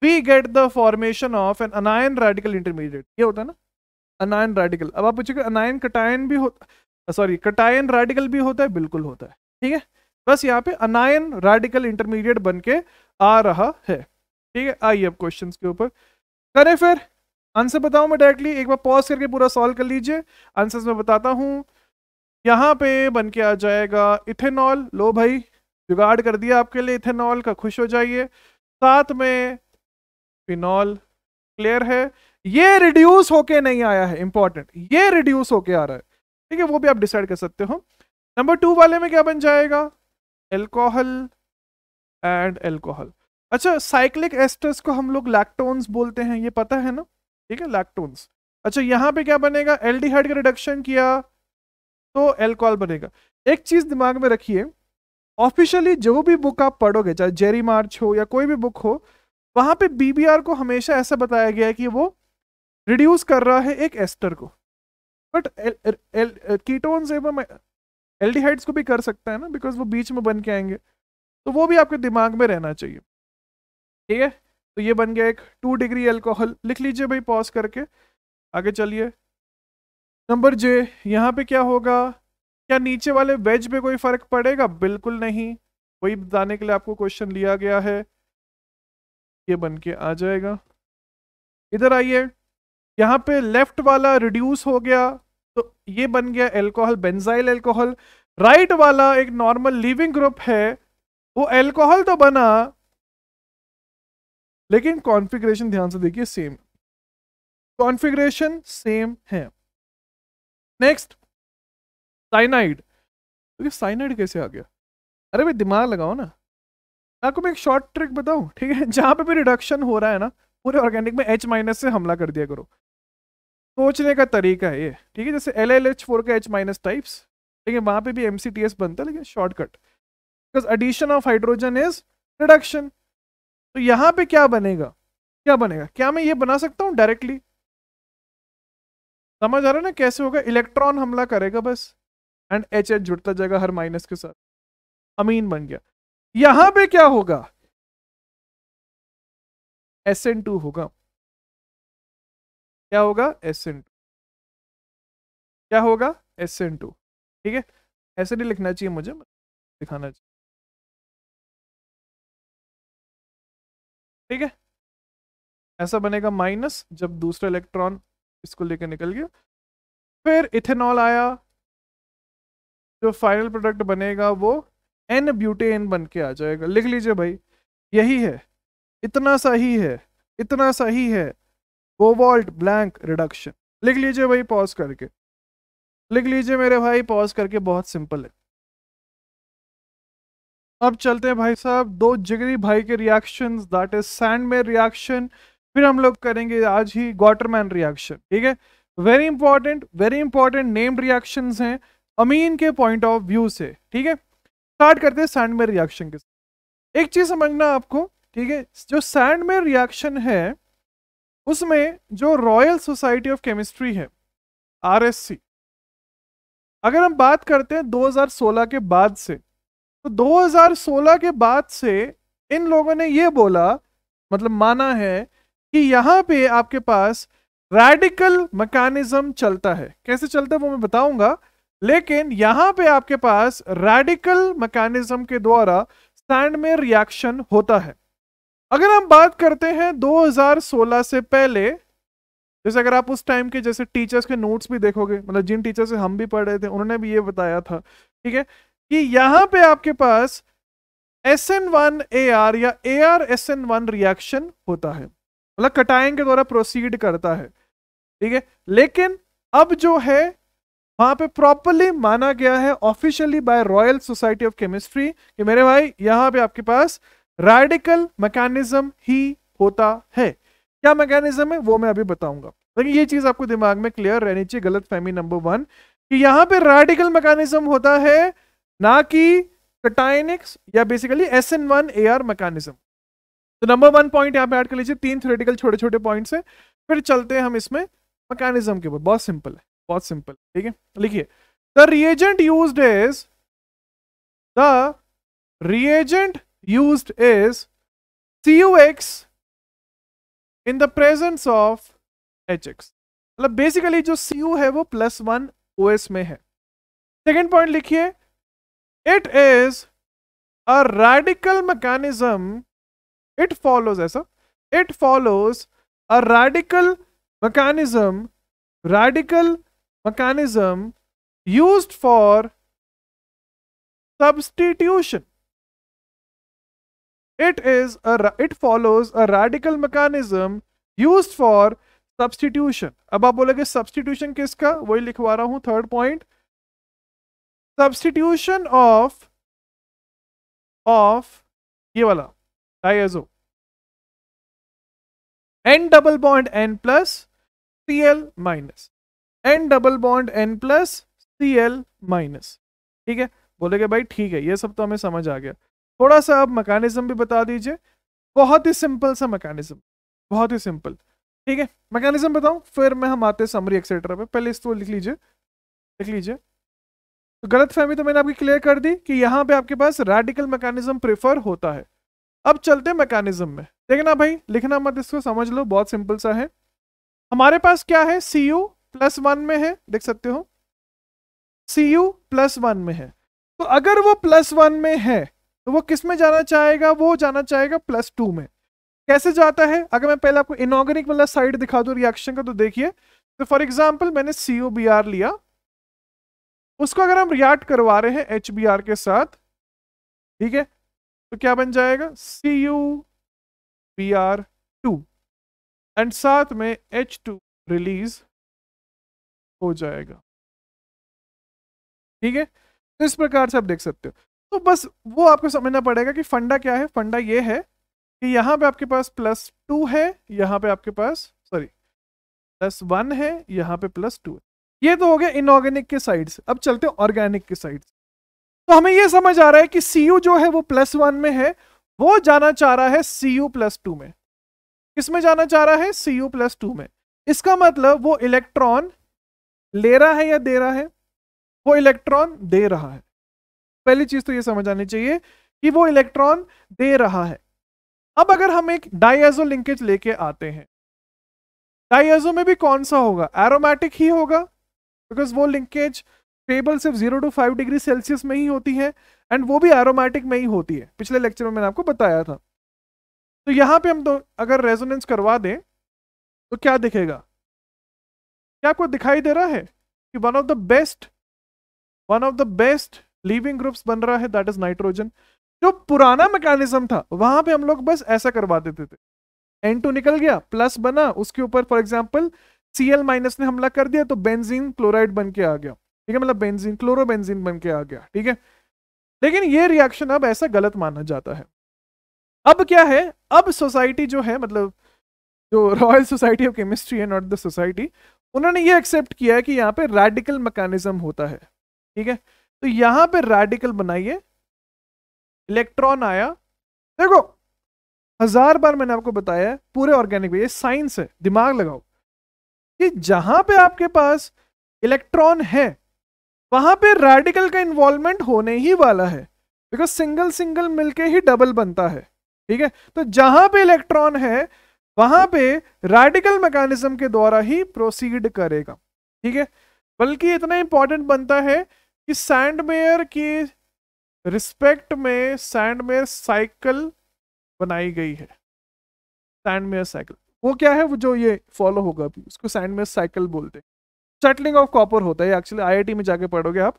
we get the formation of an anion radical intermediate ये होता है ना अनायन रेडिकल अब आप पूछोगे अनायन कटायन भी होता सॉरी कटायन रेडिकल भी होता है बिल्कुल होता है ठीक है बस यहाँ पे अनायन रेडिकल इंटरमीडिएट बन के आ रहा है ठीक है आइए अब क्वेश्चन के ऊपर करें फिर आंसर बताऊं मैं डायरेक्टली एक बार पॉज करके पूरा सॉल्व कर लीजिए आंसर्स मैं बताता हूँ यहाँ पे बन के आ जाएगा इथेनॉल लो भाई जुगाड़ कर दिया आपके लिए इथेनॉल का खुश हो जाइए साथ में फिनॉल क्लियर है ये रिड्यूस होके नहीं आया है इंपॉर्टेंट ये रिड्यूस होके आ रहा है ठीक है वो भी आप डिसाइड कर सकते हो नंबर टू वाले में क्या बन जाएगा एल्कोहल एंड एल्कोहल अच्छा साइक्लिक एस्टर्स को हम लोग लैक्टोन्स बोलते हैं ये पता है ना ठीक है लैक्टोन्स अच्छा यहाँ पे क्या बनेगा एल डी हाइड का रिडक्शन किया तो एल्कोहल बनेगा एक चीज दिमाग में रखिए ऑफिशियली जो भी बुक आप पढ़ोगे चाहे जेरी मार्च हो या कोई भी बुक हो वहां पे बीबीआर को हमेशा ऐसा बताया गया है कि वो रिड्यूस कर रहा है एक एस्टर को बट कीटोन्स एवं हाइड्स को भी कर सकता है ना बिकॉज वो बीच में बन के आएंगे तो वो भी आपके दिमाग में रहना चाहिए ठीक है तो ये बन गया एक टू डिग्री एल्कोहल लिख लीजिए भाई पॉज करके आगे चलिए नंबर जे यहाँ पे क्या होगा क्या नीचे वाले वेज पे कोई फर्क पड़ेगा बिल्कुल नहीं वही बताने के लिए आपको क्वेश्चन लिया गया है ये बन के आ जाएगा इधर आइए यहाँ पे लेफ्ट वाला रिड्यूस हो गया तो ये बन गया एल्कोहल बेंजाइल एल्कोहल राइट वाला एक नॉर्मल लिविंग ग्रुप है वो एल्कोहल तो बना लेकिन कॉन्फ़िगरेशन ध्यान से देखिए सेम कॉन्फ़िगरेशन सेम है नेक्स्ट साइनाइड साइनाइड कैसे आ गया अरे भाई दिमाग लगाओ ना आपको मैं एक शॉर्ट ट्रिक बताऊं ठीक है जहां पे भी रिडक्शन हो रहा है ना पूरे ऑर्गेनिक में एच माइनस से हमला कर दिया करो सोचने का तरीका है ये ठीक है जैसे एल एल एच फोर का एच माइनस टाइप्स है वहां पे भी एम सी टी एस बनता है लेकिन shortcut because addition of hydrogen is reduction तो यहाँ पे क्या बनेगा क्या बनेगा क्या मैं ये बना सकता हूँ डायरेक्टली समझ आ रहा है ना कैसे होगा इलेक्ट्रॉन हमला करेगा बस एंड एच एच जुड़ता जाएगा हर माइनस के साथ
अमीन बन गया यहां पे क्या होगा एस एन टू होगा क्या होगा एस एन टू क्या होगा एस एन टू ठीक है ऐसे नहीं लिखना चाहिए मुझे दिखाना चाहिए ठीक है ऐसा बनेगा माइनस जब दूसरा इलेक्ट्रॉन इसको लेकर निकल गया
फिर इथेनॉल आया जो फाइनल प्रोडक्ट बनेगा वो एन ब्यूटेन बन के आ जाएगा लिख लीजिए भाई यही है इतना सही है इतना सही है कोवॉल्ट ब्लैंक रिडक्शन लिख लीजिए भाई पॉज करके लिख लीजिए मेरे भाई पॉज करके बहुत सिंपल है अब चलते हैं भाई साहब दो जिगरी भाई के reaction that is Sandmeyer reaction फिर हम लोग करेंगे आज ही गॉटरमैन रिएक्शन ठीक है very important very important named reaction हैं अमीन के पॉइंट ऑफ व्यू से ठीक है स्टार्ट करते हैं सैंड में रिएक्शन के एक चीज समझना आपको ठीक है जो सैंड में रिएक्शन है उसमें जो रॉयल सोसाइटी ऑफ केमिस्ट्री है आरएससी अगर हम बात करते हैं 2016 के बाद से तो 2016 के बाद से इन लोगों ने ये बोला मतलब माना है कि यहाँ पे आपके पास रेडिकल मैकेनिज्म चलता है कैसे चलता है वो मैं बताऊंगा लेकिन यहाँ पे आपके पास रेडिकल मैकेनिज्म के द्वारा स्टैंड में रिएक्शन होता है अगर हम बात करते हैं 2016 से पहले जैसे अगर आप उस टाइम के जैसे टीचर्स के नोट्स भी देखोगे मतलब जिन टीचर्स से हम भी पढ़ रहे थे उन्होंने भी ये बताया था ठीक है कि यहां पे आपके पास S N one A R या A R S N one reaction होता है मतलब कटाइन के द्वारा प्रोसीड करता है ठीक है लेकिन अब जो है वहां पे प्रॉपरली माना गया है officially by Royal Society of Chemistry कि मेरे भाई यहां पे आपके पास रेडिकल मैकेनिज्म ही होता है क्या मैकेनिज्म है वो मैं अभी बताऊंगा लेकिन ये चीज आपको दिमाग में क्लियर रहनी चाहिए गलत फहमी नंबर वन कि यहां पे रेडिकल मैकेनिज्म होता है ना कि कटाइनिक्स या basically S N one A R mechanism तो नंबर वन पॉइंट यहाँ पे ऐड कर लीजिए तीन थ्योरेटिकल छोटे छोटे पॉइंट्स है फिर चलते हैं हम इसमें मैकेनिज्म के ऊपर बहुत सिंपल है बहुत सिंपल ठीक है लिखिए the reagent use is the use C U X in the presence of H X मतलब बेसिकली जो सी यू है वो प्लस वन ओ एस में है सेकेंड पॉइंट लिखिए It is a radical mechanism. It follows, as it follows a radical mechanism, radical mechanism used for substitution. It is a it follows a radical mechanism used for substitution. अब आप बोलोगे substitution किसका वही लिखवा
रहा हूं third point. Substitution of of ये वाला diazo N double bond N plus C L minus N double bond
N plus C L minus ठीक है बोलेगे भाई ठीक है ये सब तो हमें समझ आ गया थोड़ा सा आप मैकेनिज्म भी बता दीजिए बहुत ही सिंपल सा मैकेनिज्म बहुत ही सिंपल ठीक है मैकेनिज्म बताऊं फिर मैं हम आते समरी एक्सेट्रा पे पहले इसको लिख लीजिए लिख लीजिए तो गलत फहमी तो मैंने आपकी क्लियर कर दी कि यहाँ पे आपके पास रेडिकल मैकेनिज्म प्रेफर होता है अब चलते मैकेनिज्म में देखना भाई लिखना मत इसको समझ लो बहुत सिंपल सा है हमारे पास क्या है सी यू प्लस वन में है देख सकते हो सी यू प्लस वन में है तो अगर वो प्लस वन में है तो वो किस में जाना चाहेगा वो जाना चाहेगा प्लस टू में कैसे जाता है अगर मैं पहले आपको इनऑर्गेनिक वाला साइड दिखा दूँ रिएक्शन का तो देखिए तो फॉर एग्जाम्पल मैंने सी लिया उसको अगर हम रियक्ट करवा रहे हैं एच के साथ ठीक है तो क्या बन जाएगा C U B R two
and साथ में एच टू रिलीज हो जाएगा ठीक है तो इस प्रकार से आप देख सकते हो तो बस
वो आपको समझना पड़ेगा कि फंडा क्या है फंडा ये है कि यहां पे आपके पास प्लस टू है यहां पे आपके पास सॉरी प्लस वन है यहां पे प्लस टू है ये तो हो गया इनऑर्गेनिक के साइड्स अब चलते हैं ऑर्गेनिक के साइड्स तो हमें ये समझ आ रहा है कि सी जो है वो प्लस वन में है वो जाना चाह रहा है सी यू प्लस टू में किसमें जाना चाह रहा है सी यू प्लस टू में इसका मतलब वो इलेक्ट्रॉन ले रहा है या दे रहा है वो इलेक्ट्रॉन दे रहा है पहली चीज तो ये समझ आनी चाहिए कि वो इलेक्ट्रॉन दे रहा है अब अगर हम एक डाइजो लिंकेज लेके आते हैं डाइएजो में भी कौन सा होगा एरोमेटिक ही होगा बिकॉज वो लिंकेज टेबल सिर्फ zero to five degree Celsius में ही होती है एंड वो भी एरोमेटिक में ही होती है पिछले लेक्चर में मैंने आपको बताया था तो यहाँ पे हम तो अगर रेजोनेंस करवा दें तो क्या दिखेगा क्या आपको दिखाई दे रहा है कि one of the best one of the best leaving groups बन रहा है दैट इज नाइट्रोजन जो पुराना मैकेनिज्म था वहां पे हम लोग बस ऐसा करवा देते थे एन टू निकल गया प्लस बना उसके ऊपर फॉर एग्जाम्पल Cl- ने हमला कर दिया तो बेंजीन क्लोराइड बन के आ गया ठीक है मतलब बेंजीन क्लोरोबेंजीन बन के आ गया ठीक है लेकिन ये रिएक्शन अब ऐसा गलत माना जाता है अब क्या है अब सोसाइटी जो है मतलब जो रॉयल सोसाइटी ऑफ केमिस्ट्री है नॉट द सोसाइटी उन्होंने ये एक्सेप्ट किया है कि यहाँ पे रेडिकल मैकेनिज्म होता है ठीक है तो यहाँ पे रेडिकल बनाइए इलेक्ट्रॉन आया देखो हजार बार मैंने आपको बताया पूरे ऑर्गेनिक में ये साइंस है दिमाग लगाओ कि जहां पे आपके पास इलेक्ट्रॉन है वहां पे रेडिकल का इन्वॉल्वमेंट होने ही वाला है बिकॉज सिंगल सिंगल मिलके ही डबल बनता है ठीक है तो जहां पे इलेक्ट्रॉन है वहां पे रेडिकल मैकेनिज्म के द्वारा ही प्रोसीड करेगा ठीक है बल्कि इतना इंपॉर्टेंट बनता है कि सैंडमेयर की रिस्पेक्ट में सैंडमेयर साइकिल बनाई गई है सैंडमेयर साइकिल वो क्या है वो जो ये फॉलो होगा अभी उसको साइंड में साइकिल बोलते हैं सेटलिंग ऑफ कॉपर होता है एक्चुअली आईआईटी में जाके पढ़ोगे आप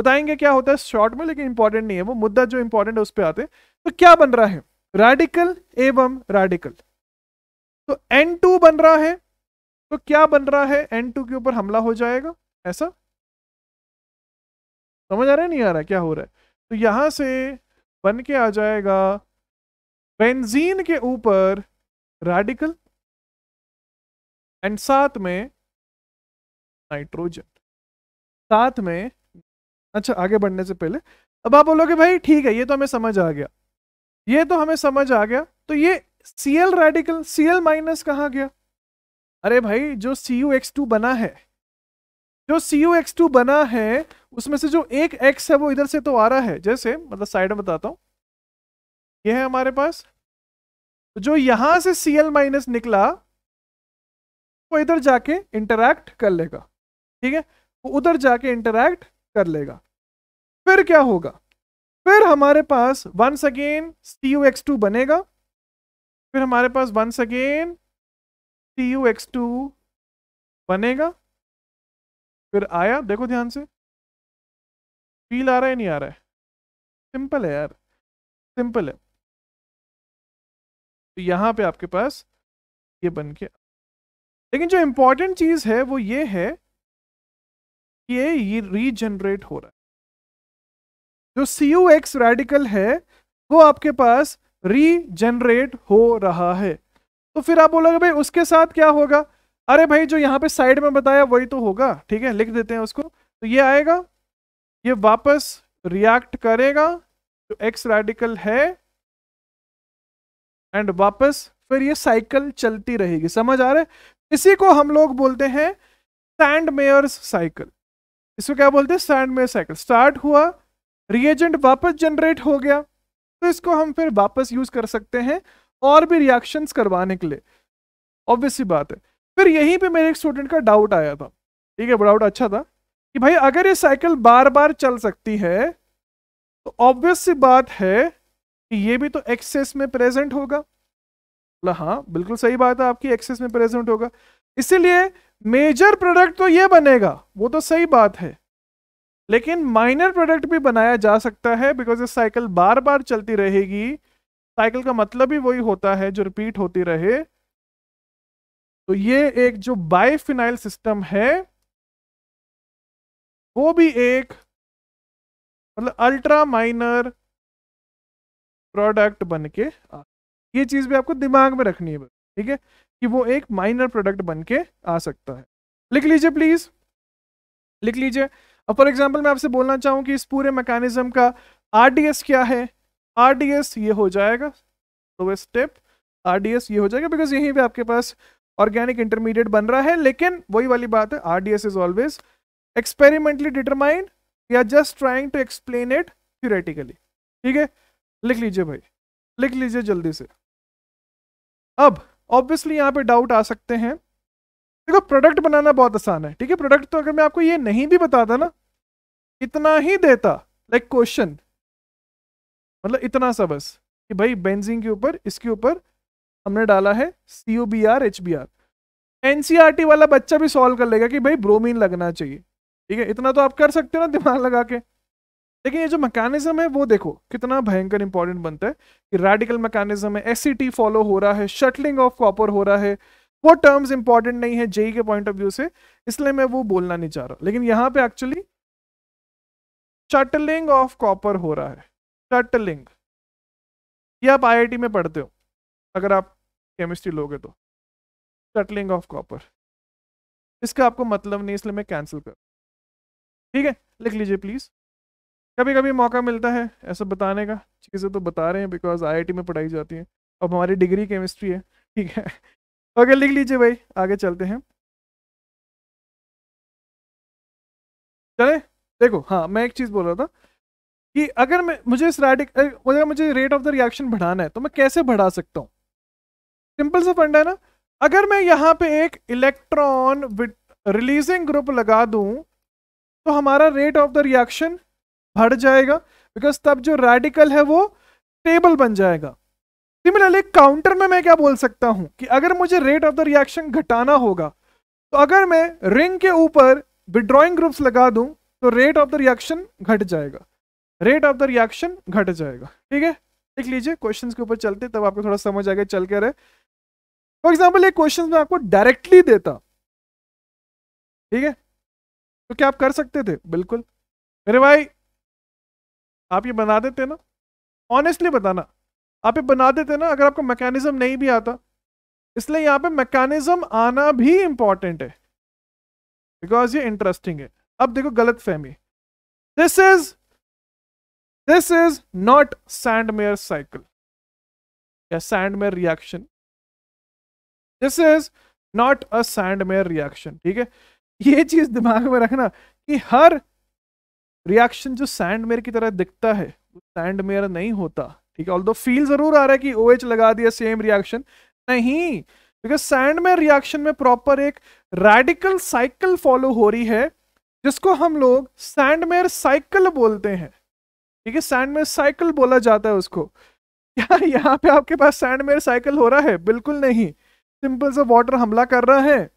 बताएंगे क्या होता है शॉर्ट में लेकिन इंपॉर्टेंट नहीं है वो मुद्दा जो इंपॉर्टेंट है उस पर आते हैं तो क्या बन रहा है रेडिकल एवं रेडिकल तो टू बन रहा है तो क्या बन रहा है टू के ऊपर हमला हो जाएगा ऐसा समझ आ रहा है नहीं आ रहा क्या हो रहा है तो यहां से
बन के आ जाएगा बेंजीन के ऊपर रेडिकल एंड साथ में नाइट्रोजन साथ में अच्छा आगे बढ़ने से पहले अब आप बोलोगे भाई ठीक है ये तो हमें
समझ आ गया ये तो हमें समझ आ गया तो ये Cl radical C L minus कहाँ गया अरे भाई जो सी यू एक्स टू बना है जो सी यू एक्स टू बना है उसमें से जो एक एक्स है वो इधर से तो आ रहा है जैसे मतलब साइड में बताता हूँ
ये है हमारे पास तो जो यहां से Cl माइनस निकला वो इधर जाके इंटरैक्ट कर लेगा ठीक है वो
उधर जाके इंटरैक्ट कर लेगा फिर क्या होगा फिर हमारे पास once again C U X two बनेगा फिर हमारे पास once again
C U X two बनेगा फिर आया देखो ध्यान से फील आ रहा है नहीं आ रहा है सिंपल है यार सिंपल है तो यहां पे आपके पास ये बन के लेकिन जो इंपॉर्टेंट चीज़ है वो ये है
कि ये ये रीजनरेट हो रहा है जो सी यू एक्स रेडिकल है वो आपके पास रीजनरेट हो रहा है तो फिर आप बोलोगे भाई उसके साथ क्या होगा अरे भाई जो यहाँ पे साइड में बताया वही तो होगा ठीक है लिख देते हैं उसको तो ये आएगा ये वापस रिएक्ट करेगा जो एक्स रेडिकल है एंड वापस फिर ये साइकिल चलती रहेगी समझ आ रहा है इसी को हम लोग बोलते हैं सैंड मेयर साइकिल इसको क्या बोलते हैं सैंड मेयर साइकिल स्टार्ट हुआ रिएजेंट वापस जनरेट हो गया तो इसको हम फिर वापस यूज कर सकते हैं और भी रिएक्शंस करवाने के लिए ऑब्वियस सी बात है फिर यहीं पे मेरे एक स्टूडेंट का डाउट आया था ठीक है डाउट अच्छा था कि भाई अगर ये साइकिल बार बार चल सकती है तो ऑब्वियस सी बात है कि ये भी तो एक्सेस में प्रेजेंट होगा हाँ बिल्कुल सही बात है आपकी एक्सेस में प्रेजेंट होगा इसीलिए मेजर प्रोडक्ट तो ये बनेगा वो तो सही बात है लेकिन माइनर प्रोडक्ट भी बनाया जा सकता है बिकॉज ये साइकिल बार बार चलती रहेगी साइकिल का मतलब ही वही होता है जो रिपीट होती रहे
तो ये एक जो बाइफिनाइल सिस्टम है वो भी एक मतलब अल्ट्रा माइनर प्रोडक्ट बन के आ ये चीज़ भी आपको दिमाग में रखनी है ठीक है
कि वो एक माइनर प्रोडक्ट बन के आ सकता है लिख लीजिए प्लीज़ लिख लीजिए अब फॉर एग्जाम्पल मैं आपसे बोलना चाहूँ कि इस पूरे मैकेनिज्म का आर क्या है आर ये हो जाएगा तो स्टेप आर ये हो जाएगा बिकॉज यहीं पर आपके पास ऑर्गेनिक इंटरमीडिएट बन रहा है लेकिन वही वाली बात है R is always experimentally determined या just trying to explain it theoretically ठीक है लिख लीजिए भाई लिख लीजिए जल्दी से अब ऑब्वियसली यहाँ पे डाउट आ सकते हैं देखो प्रोडक्ट बनाना बहुत आसान है ठीक है प्रोडक्ट तो अगर मैं आपको ये नहीं भी बताता ना इतना ही देता लाइक क्वेश्चन मतलब इतना सा बस कि भाई बेंजिंग के ऊपर इसके ऊपर हमने डाला है C U B R H B R T वाला बच्चा भी सॉल्व कर लेगा कि भाई ब्रोमीन लगना चाहिए ठीक है इतना तो आप कर सकते हो ना दिमाग लगा के लेकिन ये जो मैकेनिज्म है वो देखो कितना भयंकर इंपॉर्टेंट बनता है कि रेडिकल मैकेनिज्म है एस फॉलो e हो रहा है शटलिंग ऑफ कॉपर हो रहा है वो टर्म्स इंपॉर्टेंट नहीं है जेई e के पॉइंट ऑफ व्यू से इसलिए मैं वो बोलना नहीं चाह रहा लेकिन यहाँ पे एक्चुअली शटलिंग ऑफ कॉपर हो रहा है शटलिंग
ये आप टी में पढ़ते हो अगर आप केमिस्ट्री लोगे तो शटलिंग ऑफ कॉपर इसका आपको मतलब नहीं इसलिए मैं कैंसिल कर
ठीक है लिख लीजिए प्लीज़ कभी कभी मौका मिलता है ऐसा बताने का चीज़ें तो बता रहे हैं बिकॉज आई में पढ़ाई जाती है अब हमारी डिग्री केमिस्ट्री है ठीक है
ओके लिख लीजिए भाई आगे चलते हैं चले देखो हाँ मैं एक चीज़ बोल रहा था कि अगर मैं मुझे इस रेडिक अगर
मुझे रेट ऑफ द रिएक्शन बढ़ाना है तो मैं कैसे बढ़ा सकता हूँ सिंपल सा फंड है ना अगर मैं यहाँ पे एक इलेक्ट्रॉन रिलीजिंग ग्रुप लगा दूँ तो हमारा रेट ऑफ द रिएक्शन भर जाएगा बिकॉज तब जो रेडिकल है वो स्टेबल बन जाएगा सिमिलरली काउंटर में मैं क्या बोल सकता हूँ कि अगर मुझे रेट ऑफ द रिएक्शन घटाना होगा तो अगर मैं रिंग के ऊपर विड्रॉइंग ग्रुप्स लगा दूँ तो रेट ऑफ द रिएक्शन घट जाएगा रेट ऑफ द रिएक्शन घट जाएगा ठीक है देख लीजिए क्वेश्चन के ऊपर चलते तब आपको थोड़ा समझ आएगा चल के रहे फॉर एग्जाम्पल एक
क्वेश्चन में आपको डायरेक्टली देता ठीक है तो क्या आप कर सकते थे बिल्कुल मेरे भाई आप ये बना देते ना
ऑनेस्टली बताना आप ये बना देते ना अगर आपको मैकेनिज्म नहीं भी आता इसलिए यहाँ पे मैकेनिज्म आना भी इंपॉर्टेंट है बिकॉज ये इंटरेस्टिंग है अब
देखो गलत फहमी this is this is not Sandmeyer cycle या Sandmeyer reaction
this is not a Sandmeyer reaction ठीक है ये चीज दिमाग में रखना कि हर रिएक्शन जो सैंड मेयर की तरह दिखता है वो सैंड मेयर नहीं होता ठीक है ऑल फील जरूर आ रहा है कि ओ OH लगा दिया सेम रिएक्शन नहीं बिकॉज सैंड मेयर रिएक्शन में प्रॉपर एक रेडिकल साइकिल फॉलो हो रही है जिसको हम लोग सैंड मेयर साइकिल बोलते हैं ठीक है सैंड मेयर साइकिल बोला जाता है उसको क्या यहाँ पे आपके पास सैंड मेयर साइकिल हो रहा है बिल्कुल नहीं सिंपल से वाटर हमला कर रहा है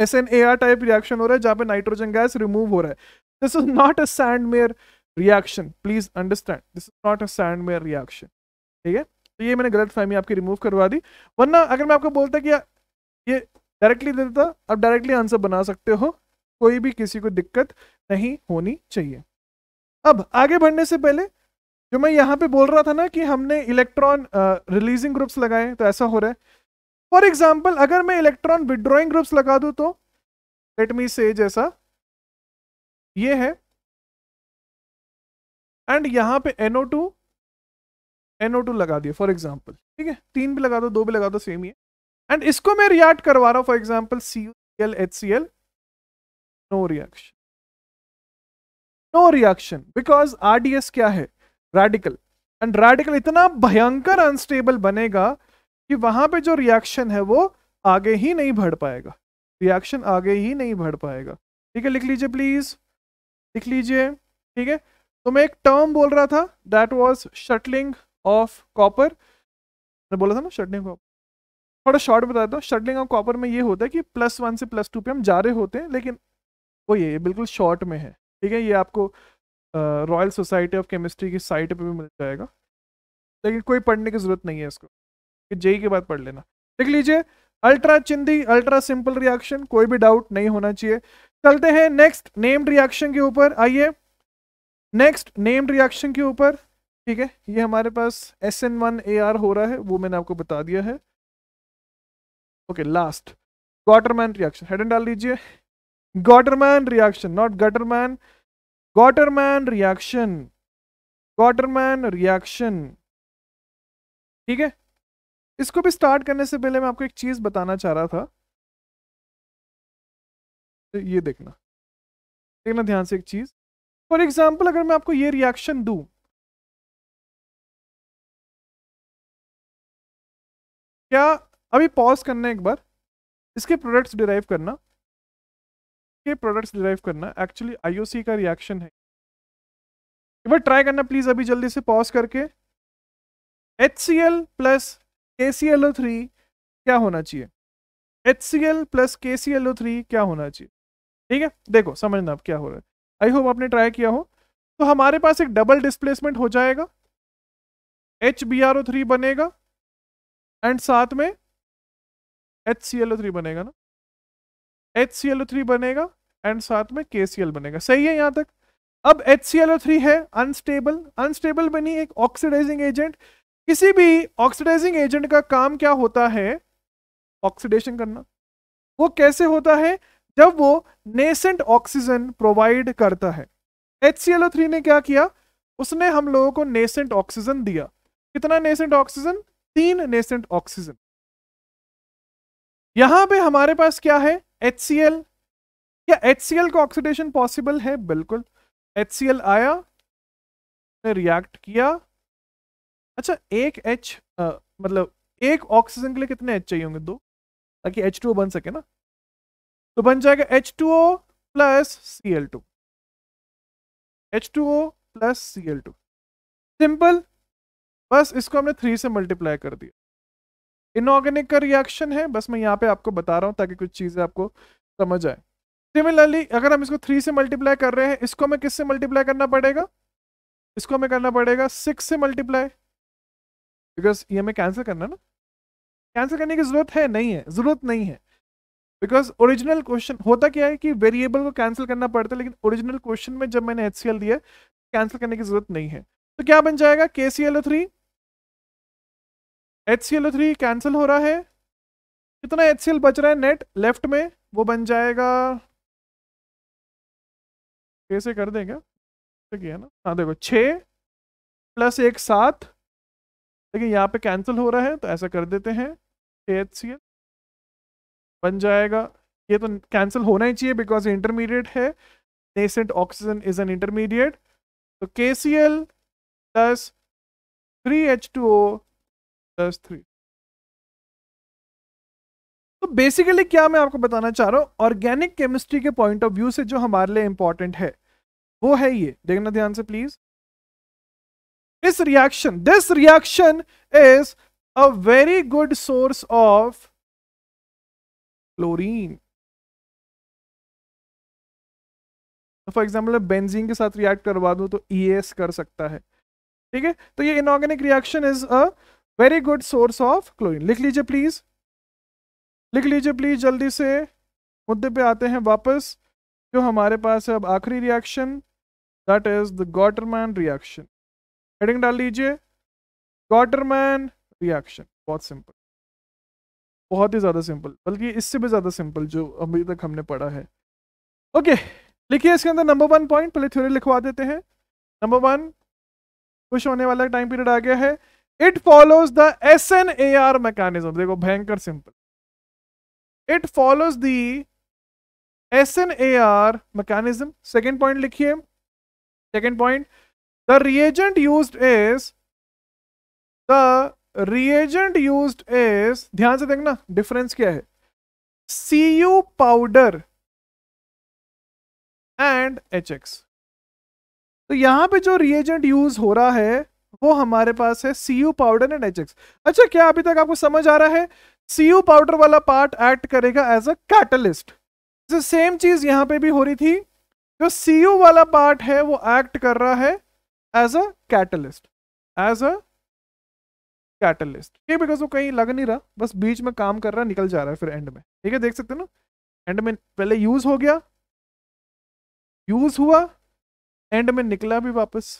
S N A R type reaction हो रहा है जहाँ पे नाइट्रोजन गैस रिमूव हो रहा है This is not a Sandmere reaction please understand this is not a Sandmeyer ठीक है तो ये मैंने गलत फहमी आपकी रिमूव करवा दी वरना अगर मैं आपको बोलता कि ये डायरेक्टली दे देता आप डायरेक्टली आंसर बना सकते हो कोई भी किसी को दिक्कत नहीं होनी चाहिए अब आगे बढ़ने से पहले जो मैं यहाँ पे बोल रहा था ना कि हमने इलेक्ट्रॉन रिलीजिंग ग्रुप्स लगाए तो ऐसा हो रहा है फॉर एग्जाम्पल
अगर मैं इलेक्ट्रॉन विड्रॉइंग ग्रुप्स लगा दूँ तो लेट मी से जैसा ये है एंड यहां पे एनओ टू एनओ टू लगा दिया फॉर एग्जाम्पल ठीक है तीन भी लगा दो दो भी लगा दो सेम ही है एंड इसको
मैं रिएक्ट करवा रहा हूं for example C L H C L no reaction no reaction because RDS क्या है रेडिकल एंड रेडिकल इतना भयंकर अनस्टेबल बनेगा कि वहां पे जो रिएक्शन है वो आगे ही नहीं बढ़ पाएगा रिएक्शन आगे ही नहीं बढ़ पाएगा ठीक है लिख लीजिए प्लीज लिख लीजिए ठीक है तो मैं एक टर्म बोल रहा था that was shuttling of copper मैं बोला था ना शटलिंग ऑफ थोड़ा शॉर्ट बता देता हूँ शटलिंग ऑफ कॉपर में ये होता है कि प्लस वन से प्लस टू पे हम जा रहे होते हैं लेकिन वो ये बिल्कुल शॉर्ट में है ठीक है ये आपको रॉयल सोसाइटी ऑफ केमिस्ट्री की साइट पे भी मिल जाएगा लेकिन कोई पढ़ने की ज़रूरत नहीं है इसको कि जेई e के बाद पढ़ लेना लिख लीजिए अल्ट्रा चिंदी अल्ट्रा सिंपल रिएक्शन कोई भी डाउट नहीं होना चाहिए चलते हैं नेक्स्ट नेम्ड रिएक्शन के ऊपर आइए नेक्स्ट नेम्ड रिएक्शन के ऊपर ठीक है ये हमारे पास S N one A R हो रहा है वो मैंने आपको बता दिया है okay last Gattermann reaction heading डाल दीजिए Gattermann reaction not Gutterman Gattermann reaction Gattermann reaction
ठीक है इसको भी स्टार्ट करने से पहले मैं आपको एक चीज़ बताना चाह रहा था ये देखना देखना ध्यान से एक चीज़ फॉर एग्जाम्पल अगर मैं आपको ये रिएक्शन दू क्या अभी पॉज करना एक बार इसके प्रोडक्ट्स डिराइव करना के प्रोडक्ट्स डिराइव करना एक्चुअली
आईओसी का रिएक्शन है एक बार ट्राई करना प्लीज़ अभी जल्दी से पॉज करके एच सी एल प्लस के सी एल ओ थ्री क्या होना चाहिए एच सी एल प्लस के सी एल ओ थ्री क्या होना चाहिए ठीक है देखो समझना अब क्या हो रहा है आई होप आपने ट्राई किया हो तो हमारे पास एक डबल डिस्प्लेसमेंट हो जाएगा H B R O three बनेगा एंड साथ में H C L O three बनेगा ना H C L O three बनेगा एंड साथ में के सी एल बनेगा सही है यहाँ तक अब H C L O three है अनस्टेबल अनस्टेबल बनी एक ऑक्सीडाइजिंग एजेंट किसी भी ऑक्सीडाइजिंग एजेंट का काम क्या होता है ऑक्सीडेशन करना वो कैसे होता है जब वो नेसेंट ऑक्सीजन प्रोवाइड करता है एच ने क्या किया उसने हम लोगों को नेसेंट ऑक्सीजन दिया कितना नेसेंट ऑक्सीजन तीन नेसेंट ऑक्सीजन यहां पे हमारे पास क्या है एच क्या एच का ऑक्सीडेशन पॉसिबल है बिल्कुल एच आया ने रिएक्ट किया अच्छा एक एच मतलब एक ऑक्सीजन के लिए कितने एच चाहिए होंगे दो
ताकि एच टू बन सके ना तो बन जाएगा H two O plus C L two H two O plus C L two simple
बस इसको हमने थ्री से मल्टीप्लाई कर दिया इनऑर्गेनिक का रिएक्शन है बस मैं यहाँ पे आपको बता रहा हूँ ताकि कुछ चीज़ें आपको समझ आए सिमिलरली अगर हम इसको थ्री से मल्टीप्लाई कर रहे हैं इसको हमें किससे मल्टीप्लाई करना पड़ेगा इसको हमें करना पड़ेगा सिक्स से मल्टीप्लाई बिकॉज ये हमें कैंसिल करना ना कैंसिल करने की जरूरत है नहीं है जरूरत नहीं है बिकॉज ओरिजिनल क्वेश्चन होता क्या है कि वेरिएबल को कैंसिल करना पड़ता है लेकिन ओरिजिनल क्वेश्चन में जब मैंने एच सी एल दिया कैंसिल करने की जरूरत नहीं है तो क्या बन जाएगा K C L O three
H C L O three cancel हो रहा है कितना एच सी एल बच रहा है नेट लेफ्ट में वो बन जाएगा
कैसे कर देगा तो है ना हाँ देखो छ प्लस एक सात देखिए यहाँ पे कैंसिल हो रहा है तो ऐसा कर देते हैं छः एच सी एल बन जाएगा ये तो कैंसिल होना ही चाहिए बिकॉज इंटरमीडिएट है nascent
oxygen is an intermediate तो K C L plus three H two O plus three
तो बेसिकली क्या मैं आपको बताना चाह रहा हूँ ऑर्गेनिक केमिस्ट्री के पॉइंट ऑफ व्यू से जो हमारे लिए इंपॉर्टेंट है वो है ये देखना ध्यान से please this reaction this
reaction is a very good source of chlorine for example benzene के साथ रिएक्ट करवा दूं तो ई e कर सकता है ठीक है तो ये inorganic
reaction is a very good source of chlorine लिख लीजिए प्लीज लिख लीजिए प्लीज जल्दी से मुद्दे पे आते हैं वापस जो हमारे पास है अब आखिरी reaction that is the Gattermann reaction heading डाल लीजिए गॉटरमैन रिएक्शन बहुत सिंपल बहुत ही ज़्यादा सिंपल बल्कि इससे भी ज़्यादा सिंपल जो अभी तक हमने पढ़ा है ओके लिखिए इसके अंदर नंबर वन पॉइंट पहले थ्योरी लिखवा देते हैं नंबर वन खुश होने वाला टाइम पीरियड आ गया है it follows the S N A R mechanism देखो भयंकर simple it follows the S N A R mechanism second point लिखिए second point the reagent use is the reagent use is ध्यान से देखना difference क्या है
C U powder and H X तो यहां पे जो रिएजेंट यूज हो रहा है वो हमारे पास
है C U powder and H X अच्छा क्या अभी तक आपको समझ आ रहा है सी यू पाउडर वाला पार्ट एक्ट करेगा एज अ कैटलिस्ट सेम चीज यहां पे भी हो रही थी जो सी यू वाला पार्ट है वो एक्ट कर रहा है as a catalyst as a catalyst ठीक बिकॉज वो कहीं लग नहीं रहा बस बीच में काम कर रहा निकल जा रहा है फिर एंड में ठीक है देख सकते ना एंड में पहले यूज हो गया यूज हुआ एंड में निकला भी वापस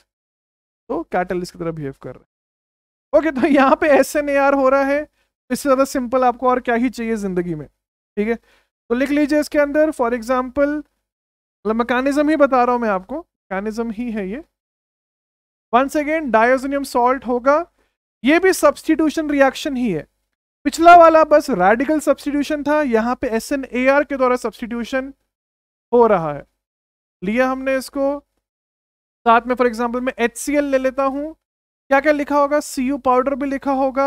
तो कैटलिस्ट की तरह बिहेव कर रहा है ओके तो यहाँ पे एस एन ए आर हो रहा है इससे ज़्यादा सिंपल आपको और क्या ही चाहिए ज़िंदगी में ठीक है तो लिख लीजिए इसके अंदर फॉर एग्जाम्पल मतलब मकानिज़म ही बता रहा हूँ मैं आपको मकानिज़म ही है ये वंस अगेन डायोजनियम सॉल्ट होगा ये भी सब्सटीट्यूशन रिएक्शन ही है पिछला वाला बस रेडिकल सब्सटीट्यूशन था यहाँ पे एस एन ए आर के द्वारा सब्सटीट्यूशन हो रहा है लिया हमने इसको साथ में फॉर एग्जाम्पल मैं एच सी एल ले लेता हूँ क्या क्या लिखा होगा सी यू पाउडर भी लिखा होगा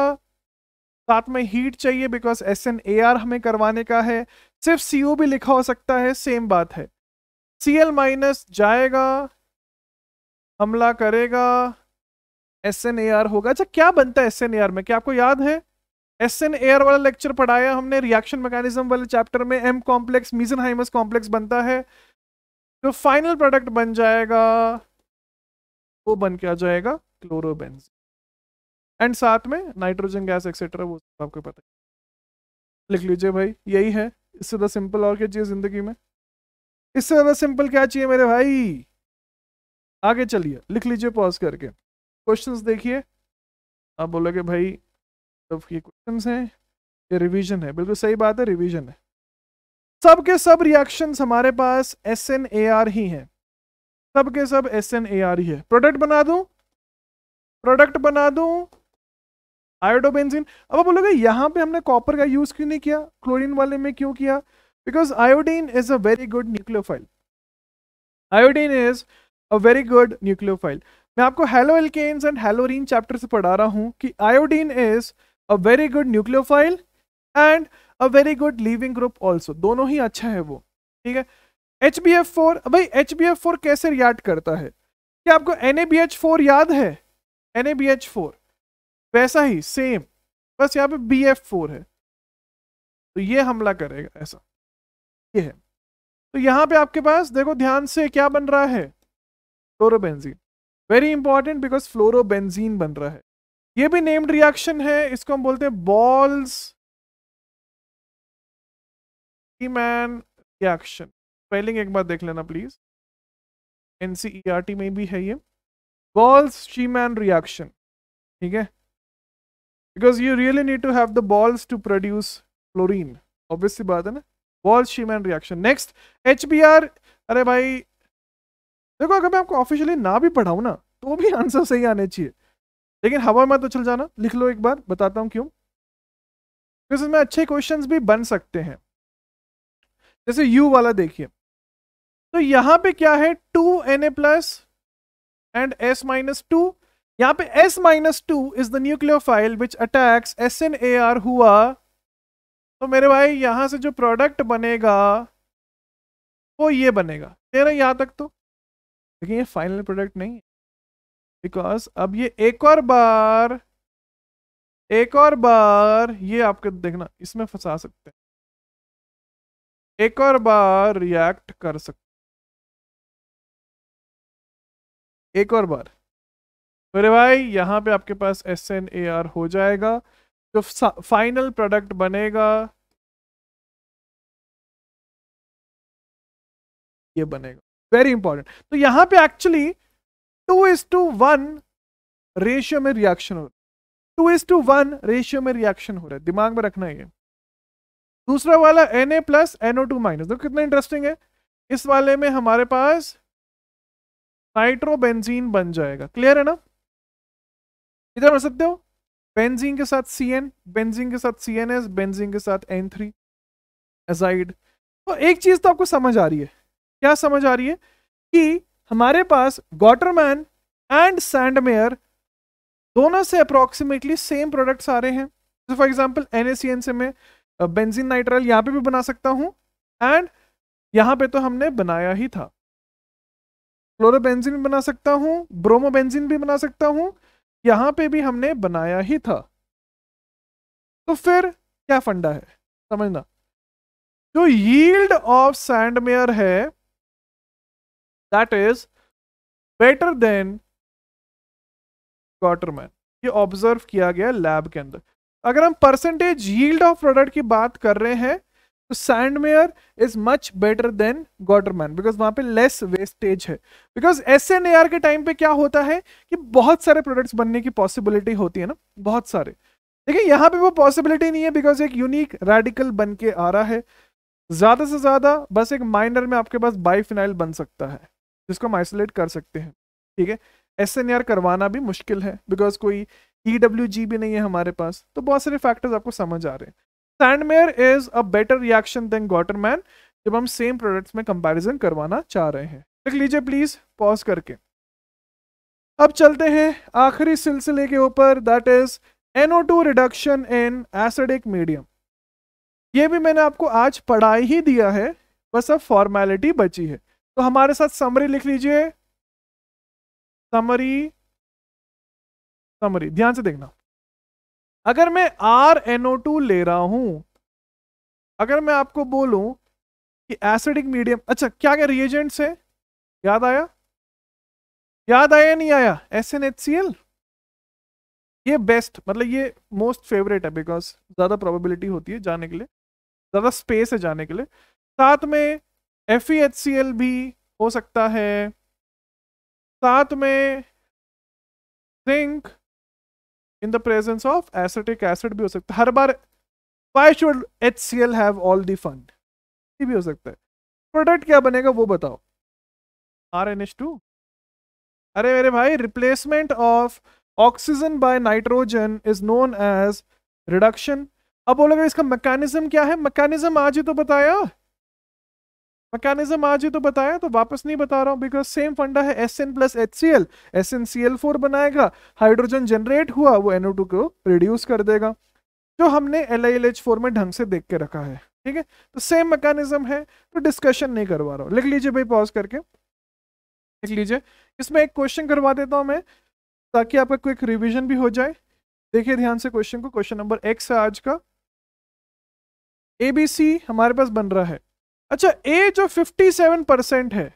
साथ में हीट चाहिए because S N A R हमें करवाने का है सिर्फ सी यू भी लिखा हो सकता है सेम बात है सी एल माइनस जाएगा हमला करेगा एस एन ए आर होगा अच्छा क्या बनता है एस एन ए आर में क्या आपको याद है एस एन ए आर वाला लेक्चर पढ़ाया हमने रिएक्शन मैकेनिज्म वाले चैप्टर में M complex Meisenheimer complex बनता है जो फाइनल प्रोडक्ट बन जाएगा वो बन के आ जाएगा क्लोरोबेंज एंड साथ में नाइट्रोजन गैस एक्सेट्रा वो आपको पता है लिख लीजिए भाई यही है इससे ज़्यादा सिंपल और क्या चाहिए ज़िंदगी में इससे ज़्यादा सिंपल क्या चाहिए मेरे भाई आगे चलिए लिख लीजिए पॉज करके क्वेश्चंस देखिए आप बोलोगे भाई सब तो ये क्वेश्चन हैं ये रिवीजन है बिल्कुल सही बात है रिवीजन है सब के सब रिएक्शंस हमारे पास एस एन ए आर ही हैं सब के सब एस एन ए आर ही है प्रोडक्ट बना दूं प्रोडक्ट बना दूं आयोडोबेंजिन अब आप बोलोगे यहाँ पे हमने कॉपर का यूज़ क्यों नहीं किया क्लोरीन वाले में क्यों किया because iodine is a very good nucleophile iodine is a very good nucleophile मैं आपको haloalkanes and haloarenes chapter से पढ़ा रहा हूँ कि iodine is a very good nucleophile and a very good leaving group also दोनों ही अच्छा है वो ठीक है एच बी एफ फोर भाई एच बी एफ फोर कैसे रियाड करता है क्या आपको N A B H four याद है N A B H four वैसा ही सेम बस यहाँ पे बी एफ फोर है तो ये हमला करेगा ऐसा ये है तो यहाँ पे आपके पास देखो ध्यान से क्या बन रहा है chlorobenzene very important because fluorobenzene बन रहा है
ये भी नेम्ड रिएक्शन है इसको हम बोलते हैं बॉल्स मैन रिएक्शन स्पेलिंग एक बार देख लेना प्लीज
एनसीईआरटी e में भी है ये बॉल्स शीमैन रिएक्शन ठीक है because you really need to have the balls to produce fluorine obviously बात है ना balls Schiemann reaction next H अरे भाई देखो अगर मैं आपको ऑफिशियली ना भी पढ़ाऊँ ना तो भी आंसर सही आने चाहिए लेकिन हवा में तो चल जाना लिख लो एक बार बताता हूँ क्यों क्योंकि इसमें अच्छे क्वेश्चन भी बन सकते हैं जैसे यू वाला देखिए तो यहाँ पे क्या है two N A plus and S minus two यहाँ पे S minus two is the phile which attacks S N A R हुआ तो मेरे भाई यहाँ से जो प्रोडक्ट बनेगा वो ये बनेगा तेरा यहाँ तक तो लेकिन ये फाइनल प्रोडक्ट नहीं बिकॉज अब ये एक और बार
एक और बार ये आपके देखना इसमें फंसा सकते हैं एक और बार रिएक्ट कर सकते एक और बार मेरे भाई यहाँ पे आपके पास एस एन ए आर हो जाएगा जो फाइनल प्रोडक्ट बनेगा ये बनेगा वेरी इंपॉर्टेंट तो यहां पे actually two is two one ratio में रिएक्शन हो रहा
two is two one ratio में रिएक्शन हो रहा है दिमाग में रखना ये दूसरा वाला N A plus NO two minus देखो कितना इंटरेस्टिंग है इस वाले में हमारे पास नाइट्रोबेंजीन बन जाएगा क्लियर है ना इधर बढ़ सकते हो बेंजीन के साथ सी एन बेंजीन के साथ सी एन एस बेंजीन के साथ एन थ्री एजाइड तो एक चीज तो आपको समझ आ रही है क्या समझ आ रही है कि हमारे पास वाटरमैन एंड सैंडमेयर दोनों से अप्रोक्सीमेटली सेम प्रोडक्ट्स आ रहे हैं जैसे फॉर एग्जांपल एन से मैं बेंजीन uh, नाइट्राइल यहाँ पे भी बना सकता हूँ एंड यहाँ पे तो हमने बनाया ही था क्लोरोबेंजीन बना सकता हूँ ब्रोमोबेंजीन भी बना सकता हूँ यहाँ पे भी हमने
बनाया ही था तो फिर क्या फंडा है समझना जो यील्ड ऑफ सैंडमेयर है that is better than Gattermann ये
ऑब्जर्व किया गया लैब के अंदर अगर हम परसेंटेज यील्ड ऑफ प्रोडक्ट की बात कर रहे हैं तो Sandmeyer is much better than Gattermann because वहां पे लेस वेस्टेज है because S N A R के टाइम पे क्या होता है कि बहुत सारे प्रोडक्ट्स बनने की पॉसिबिलिटी होती है ना बहुत सारे देखिए यहाँ पे वो पॉसिबिलिटी नहीं है बिकॉज एक यूनिक रेडिकल बन के आ रहा है ज्यादा से ज्यादा बस एक माइनर में आपके पास बाईफिनाइल बन सकता है जिसको हम आइसोलेट कर सकते हैं ठीक है एस करवाना भी मुश्किल है बिकॉज कोई ई डब्ल्यू जी भी नहीं है हमारे पास तो बहुत सारे फैक्टर्स आपको समझ आ रहे हैं Sandmeyer is a better reaction than Gattermann जब हम सेम प्रोडक्ट्स में कंपैरिजन करवाना चाह रहे हैं देख लीजिए प्लीज पॉज करके अब चलते हैं आखिरी सिलसिले के ऊपर that is to reduction in acidic medium ये भी मैंने आपको आज पढ़ाई ही दिया है बस अब फॉर्मेलिटी बची है तो हमारे साथ समरी लिख
लीजिए समरी समरी ध्यान से देखना अगर मैं आर एनओ टू ले रहा हूं
अगर मैं आपको बोलूं कि एसिडिक मीडियम अच्छा क्या क्या रिएजेंट्स है याद आया याद आया नहीं आया S N H C L ये बेस्ट मतलब ये मोस्ट फेवरेट है बिकॉज ज़्यादा प्रोबेबिलिटी होती है जाने के लिए ज़्यादा स्पेस है जाने के लिए साथ में एफ e भी हो सकता है साथ में zinc in the presence of acetic acid भी हो सकता है हर बार why should H C L have all the fun भी हो सकता है प्रोडक्ट क्या बनेगा वो बताओ आर एन एच टू अरे मेरे भाई replacement of oxygen by nitrogen is known as reduction अब बोलोगे इसका मैकेनिज्म क्या है मैकेनिज्म आज ही तो बताया मैकेनिज्म आज ही तो बताया तो वापस नहीं बता रहा हूँ बिकॉज सेम फंडा है S N plus H C L S N C L four बनाएगा हाइड्रोजन जनरेट हुआ वो एनओ टू को रिड्यूस कर देगा जो हमने L I L H four में ढंग से देख के रखा है ठीक है तो सेम मैकेनिज्म है तो डिस्कशन नहीं करवा रहा हूँ लिख लीजिए भाई पॉज करके लिख लीजिए इसमें एक क्वेश्चन करवा देता हूँ मैं ताकि आपका क्विक रिविजन भी हो जाए देखिए ध्यान से क्वेश्चन को क्वेश्चन नंबर एक्स है आज का ए बी सी हमारे पास बन रहा है अच्छा ए जो 57 परसेंट है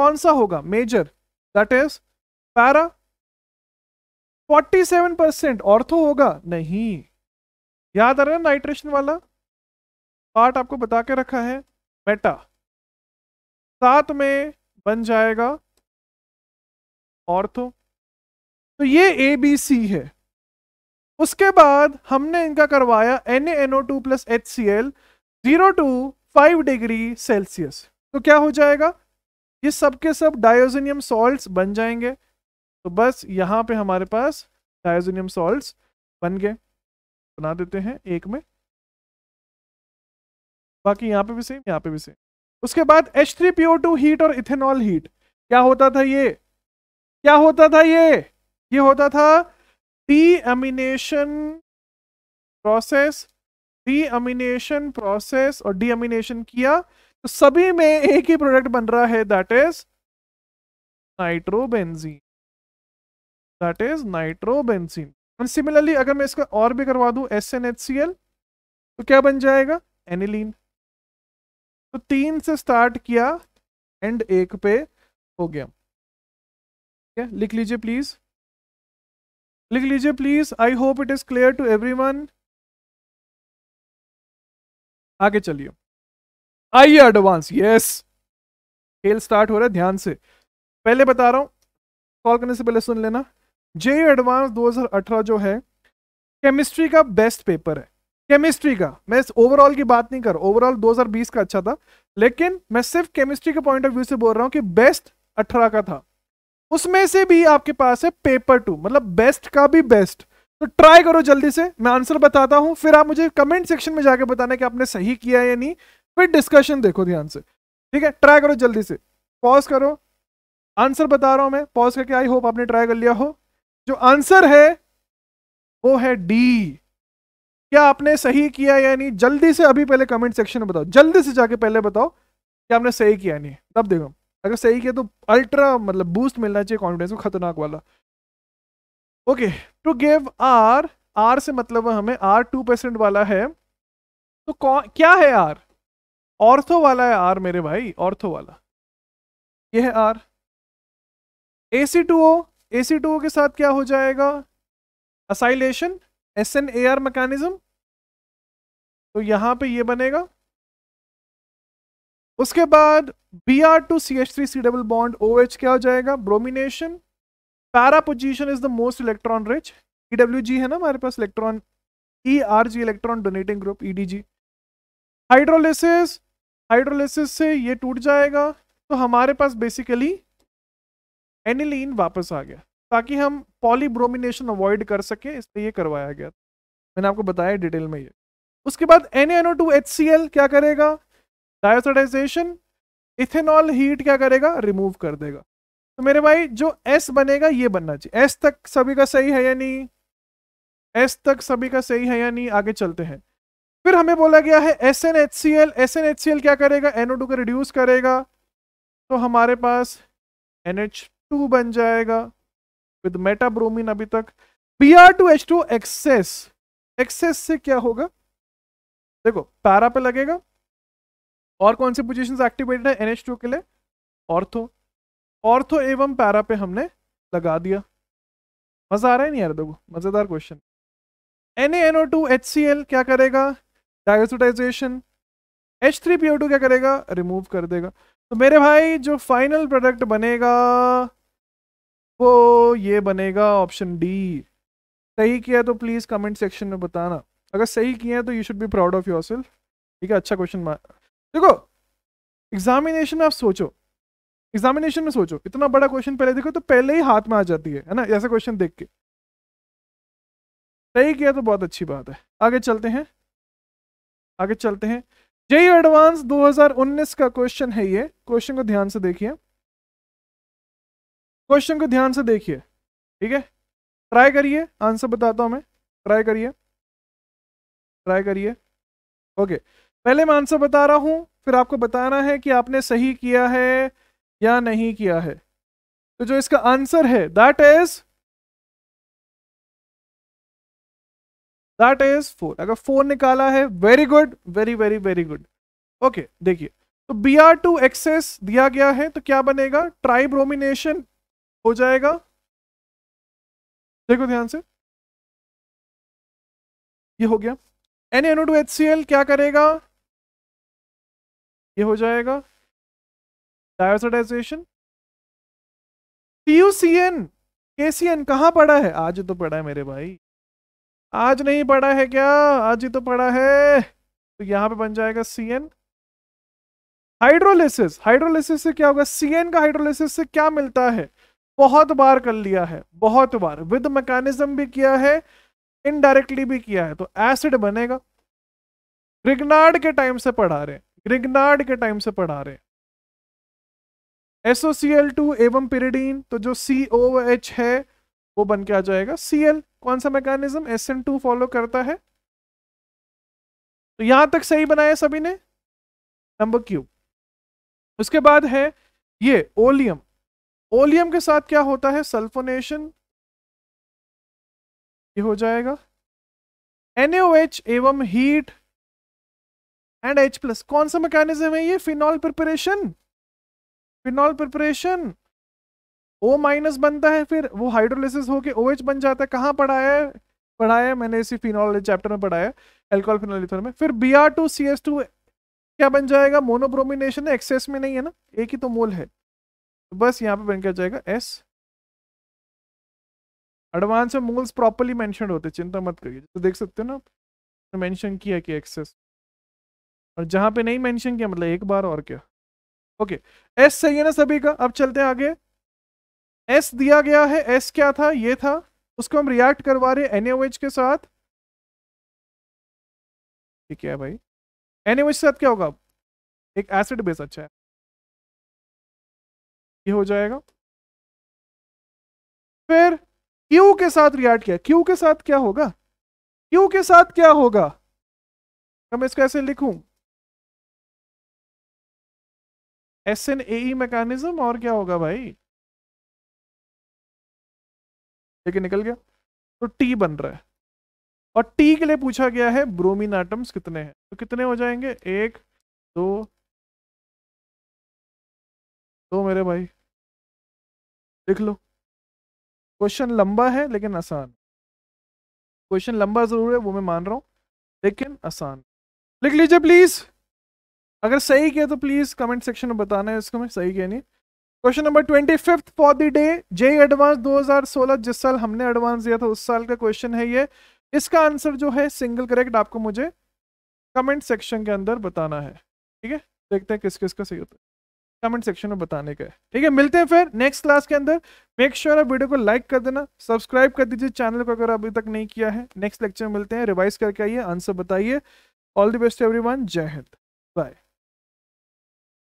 कौन सा होगा major that is para 47 percent ortho होगा नहीं याद आ रहा है नाइट्रेशन वाला
पार्ट आपको बता के रखा है मेटा साथ में बन जाएगा ऑर्थो तो ये ए बी सी है
उसके बाद हमने इनका करवाया N A N O two plus H C L zero to five degree Celsius तो क्या हो जाएगा ये सब के सब डायोजनियम सॉल्ट बन जाएंगे तो बस यहाँ पे हमारे पास डायोजनियम सॉल्ट बन गए बना देते हैं एक में बाकी यहाँ पे भी सेम यहाँ पे भी सेम उसके बाद H three PO two heat और इथेनॉल हीट क्या होता था ये क्या होता था ये ये होता था deamination process deamination process और डीअमिनेशन किया तो सभी में एक ही प्रोडक्ट बन रहा है that is nitrobenzene that is nitrobenzene and similarly अगर मैं इसका और भी करवा दू एस एच सी एल तो क्या बन जाएगा
एनिलीन तो तीन से स्टार्ट किया एंड एक पे हो गया ठीक है लिख लीजिए प्लीज लिख लीजिए please I hope it is clear to one आगे चलिए आइए एडवांस यस खेल स्टार्ट हो रहा है ध्यान
से पहले बता रहा हूँ कॉल करने से पहले सुन लेना जे एडवांस 2018 जो है केमिस्ट्री का बेस्ट पेपर है केमिस्ट्री का मैं ओवरऑल की बात नहीं कर ओवरऑल 2020 का अच्छा था लेकिन मैं सिर्फ केमिस्ट्री के पॉइंट ऑफ व्यू से बोल रहा हूँ कि बेस्ट 18 का था उसमें से भी आपके पास है पेपर टू मतलब बेस्ट का भी बेस्ट तो ट्राई करो जल्दी से मैं आंसर बताता हूँ फिर आप मुझे कमेंट सेक्शन में जाके बताना कि आपने सही किया या नहीं फिर डिस्कशन देखो ध्यान से ठीक है ट्राई करो जल्दी से पॉज करो आंसर बता रहा हूँ मैं पॉज करके आई होप आपने ट्राई कर लिया हो जो आंसर है वो है डी क्या आपने सही किया या नहीं जल्दी से अभी पहले कमेंट सेक्शन में बताओ जल्दी से जाके पहले बताओ कि आपने सही किया नहीं तब देखो अगर सही किया तो अल्ट्रा मतलब बूस्ट मिलना चाहिए कॉन्फिडेंस को खतरनाक वाला okay to give R R से मतलब हमें आर टू परसेंट वाला है तो कौन क्या है आर ऑर्थो वाला है आर मेरे भाई ऑर्थो वाला ये है R A C two O A C two O के साथ क्या हो जाएगा acylation S N A R mechanism तो यहां पे ये बनेगा उसके बाद B R two C H three C double bond O H क्या हो जाएगा bromination para position is the most electron rich EWG है ना हमारे पास electron E R G electron donating group E G hydrolysis hydrolysis से ये टूट जाएगा तो हमारे पास बेसिकली एनिलीन वापस आ गया ताकि हम पॉलीब्रोमिनेशन अवॉइड कर सके इसलिए ये करवाया गया मैंने आपको बताया डिटेल में ये उसके बाद N two H C L क्या करेगा डायोसाइडाइजेशन इथेनॉल हीट क्या करेगा रिमूव कर देगा तो मेरे भाई जो एस बनेगा ये बनना चाहिए एस तक सभी का सही है या नहीं एस तक सभी का सही है या नहीं आगे चलते हैं फिर हमें बोला गया है S N H C L S N H C L क्या करेगा एनओ टू को रिड्यूस करेगा तो हमारे पास एन एच टू बन जाएगा विद मेटाब्रोमिन अभी तक B R two H two excess excess से क्या होगा देखो पैरा पे लगेगा और कौन से पोजिशन एक्टिवेटेड है एनएच टू के लिए ऑर्थो ऑर्थो तो एवं पैरा पे हमने लगा दिया मज़ा आ रहा है नहीं यार देखो मज़ेदार question N N O two H C L क्या करेगा diazotization H three P O two क्या करेगा रिमूव कर देगा तो मेरे भाई जो फाइनल प्रोडक्ट बनेगा वो ये बनेगा ऑप्शन डी सही किया तो प्लीज़ कमेंट सेक्शन में बताना अगर सही किया तो you should be proud of yourself ठीक है अच्छा क्वेश्चन देखो एग्जामिनेशन में आप सोचो एग्जामिनेशन में सोचो इतना बड़ा क्वेश्चन पहले देखो तो पहले ही हाथ में आ जाती है है ना ऐसा क्वेश्चन देख के सही किया तो बहुत अच्छी बात है आगे चलते हैं आगे चलते हैं जय एडवांस 2019 का क्वेश्चन है ये क्वेश्चन को ध्यान से देखिए
क्वेश्चन को ध्यान से देखिए ठीक है ट्राई करिए आंसर बताता हूँ मैं ट्राई करिए ट्राई करिए ओके
पहले मैं आंसर बता रहा हूँ फिर आपको बताना है कि आपने सही किया है या नहीं किया
है तो जो इसका आंसर है that is that is four अगर फोर निकाला है very good very very
very good okay देखिए तो बी आर टू एक्सेस दिया गया है तो क्या बनेगा
ट्राइब रोमिनेशन हो जाएगा देखो ध्यान से ये हो गया N NO two H C L क्या करेगा ये हो जाएगा डायोसाइडाइजेशन पीयूसीएन केसीएन कहाँ पड़ा है आज तो पड़ा है मेरे भाई
आज नहीं पड़ा है क्या आज ही तो पड़ा है तो यहाँ पे बन जाएगा एन हाइड्रोलिसिस हाइड्रोलिसिस से क्या होगा सीएन का हाइड्रोलिसिस से क्या मिलता है बहुत बार कर लिया है बहुत बार विद मैकेनिज्म भी किया है इनडायरेक्टली भी किया है तो एसिड बनेगा ग्रिगनार्ड के टाइम से पढ़ा रहे ग्रिगनार्ड के टाइम से पढ़ा रहे एसओसीएल टू एवं पिरीडीन तो जो सी ओ एच है वो बन के आ जाएगा सी एल कौन सा mechanism S N two follow करता है तो यहां तक सही बनाया
सभी ने नंबर क्यू उसके बाद है ये ओलियम ओलियम के साथ क्या होता है सल्फोनेशन ये हो जाएगा एच एवं हीट
एंड एच प्लस कौन सा मैकेनिज्म है ये phenol preparation phenol preparation O minus बनता है फिर वो हाइड्रोलिसिस होके ओ OH बन जाता है कहाँ पढ़ाया है पढ़ाया है मैंने इसी फिनॉल चैप्टर में पढ़ाया एल्कोहल फिनॉल इथर में फिर B R two C S two क्या बन जाएगा मोनोब्रोमिनेशन है एक्सेस में नहीं है ना एक ही तो मोल है तो बस यहाँ पे बन क्या जाएगा एस एडवांस में मोल्स प्रॉपरली मैंशन होते चिंता मत करिए तो देख सकते हो ना आप मैंशन किया कि एक्सेस और जहाँ पे नहीं मैंशन किया मतलब एक बार और क्या ओके एस सही है ना सभी का अब चलते हैं
आगे एस दिया गया है एस क्या था ये था उसको हम रिएक्ट करवा रहे एन के साथ ठीक है भाई एन के साथ क्या होगा एक एसिड बेस अच्छा है ये हो जाएगा फिर क्यू के साथ रिएक्ट किया क्यू के साथ क्या होगा क्यू के साथ क्या होगा मैं इसको ऐसे लिखूं एस एन ए मैकेनिज्म और क्या होगा भाई देखिए निकल गया तो टी बन रहा है और टी के लिए पूछा गया है ब्रोमीन आइटम्स कितने हैं तो कितने हो जाएंगे एक दो दो मेरे भाई लिख लो क्वेश्चन लंबा है लेकिन आसान क्वेश्चन लंबा ज़रूर है वो मैं मान रहा हूँ लेकिन आसान लिख लीजिए प्लीज़
अगर सही किया तो प्लीज़ कमेंट सेक्शन में बताना है इसको मैं सही किया नहीं question number twenty fifth for the day J advance 2016 जिस साल हमने एडवांस दिया था उस साल का क्वेश्चन है ये इसका आंसर जो है सिंगल करेक्ट आपको मुझे कमेंट सेक्शन के अंदर बताना है ठीक है देखते हैं किस किस का सही होता है कमेंट सेक्शन में बताने का है ठीक है मिलते हैं फिर नेक्स्ट क्लास के अंदर मेक श्योर आप वीडियो को लाइक कर देना सब्सक्राइब कर दीजिए चैनल को अगर अभी तक
नहीं किया है नेक्स्ट लेक्चर में मिलते हैं रिवाइज करके आइए आंसर बताइए ऑल द बेस्ट एवरी जय हिंद बाय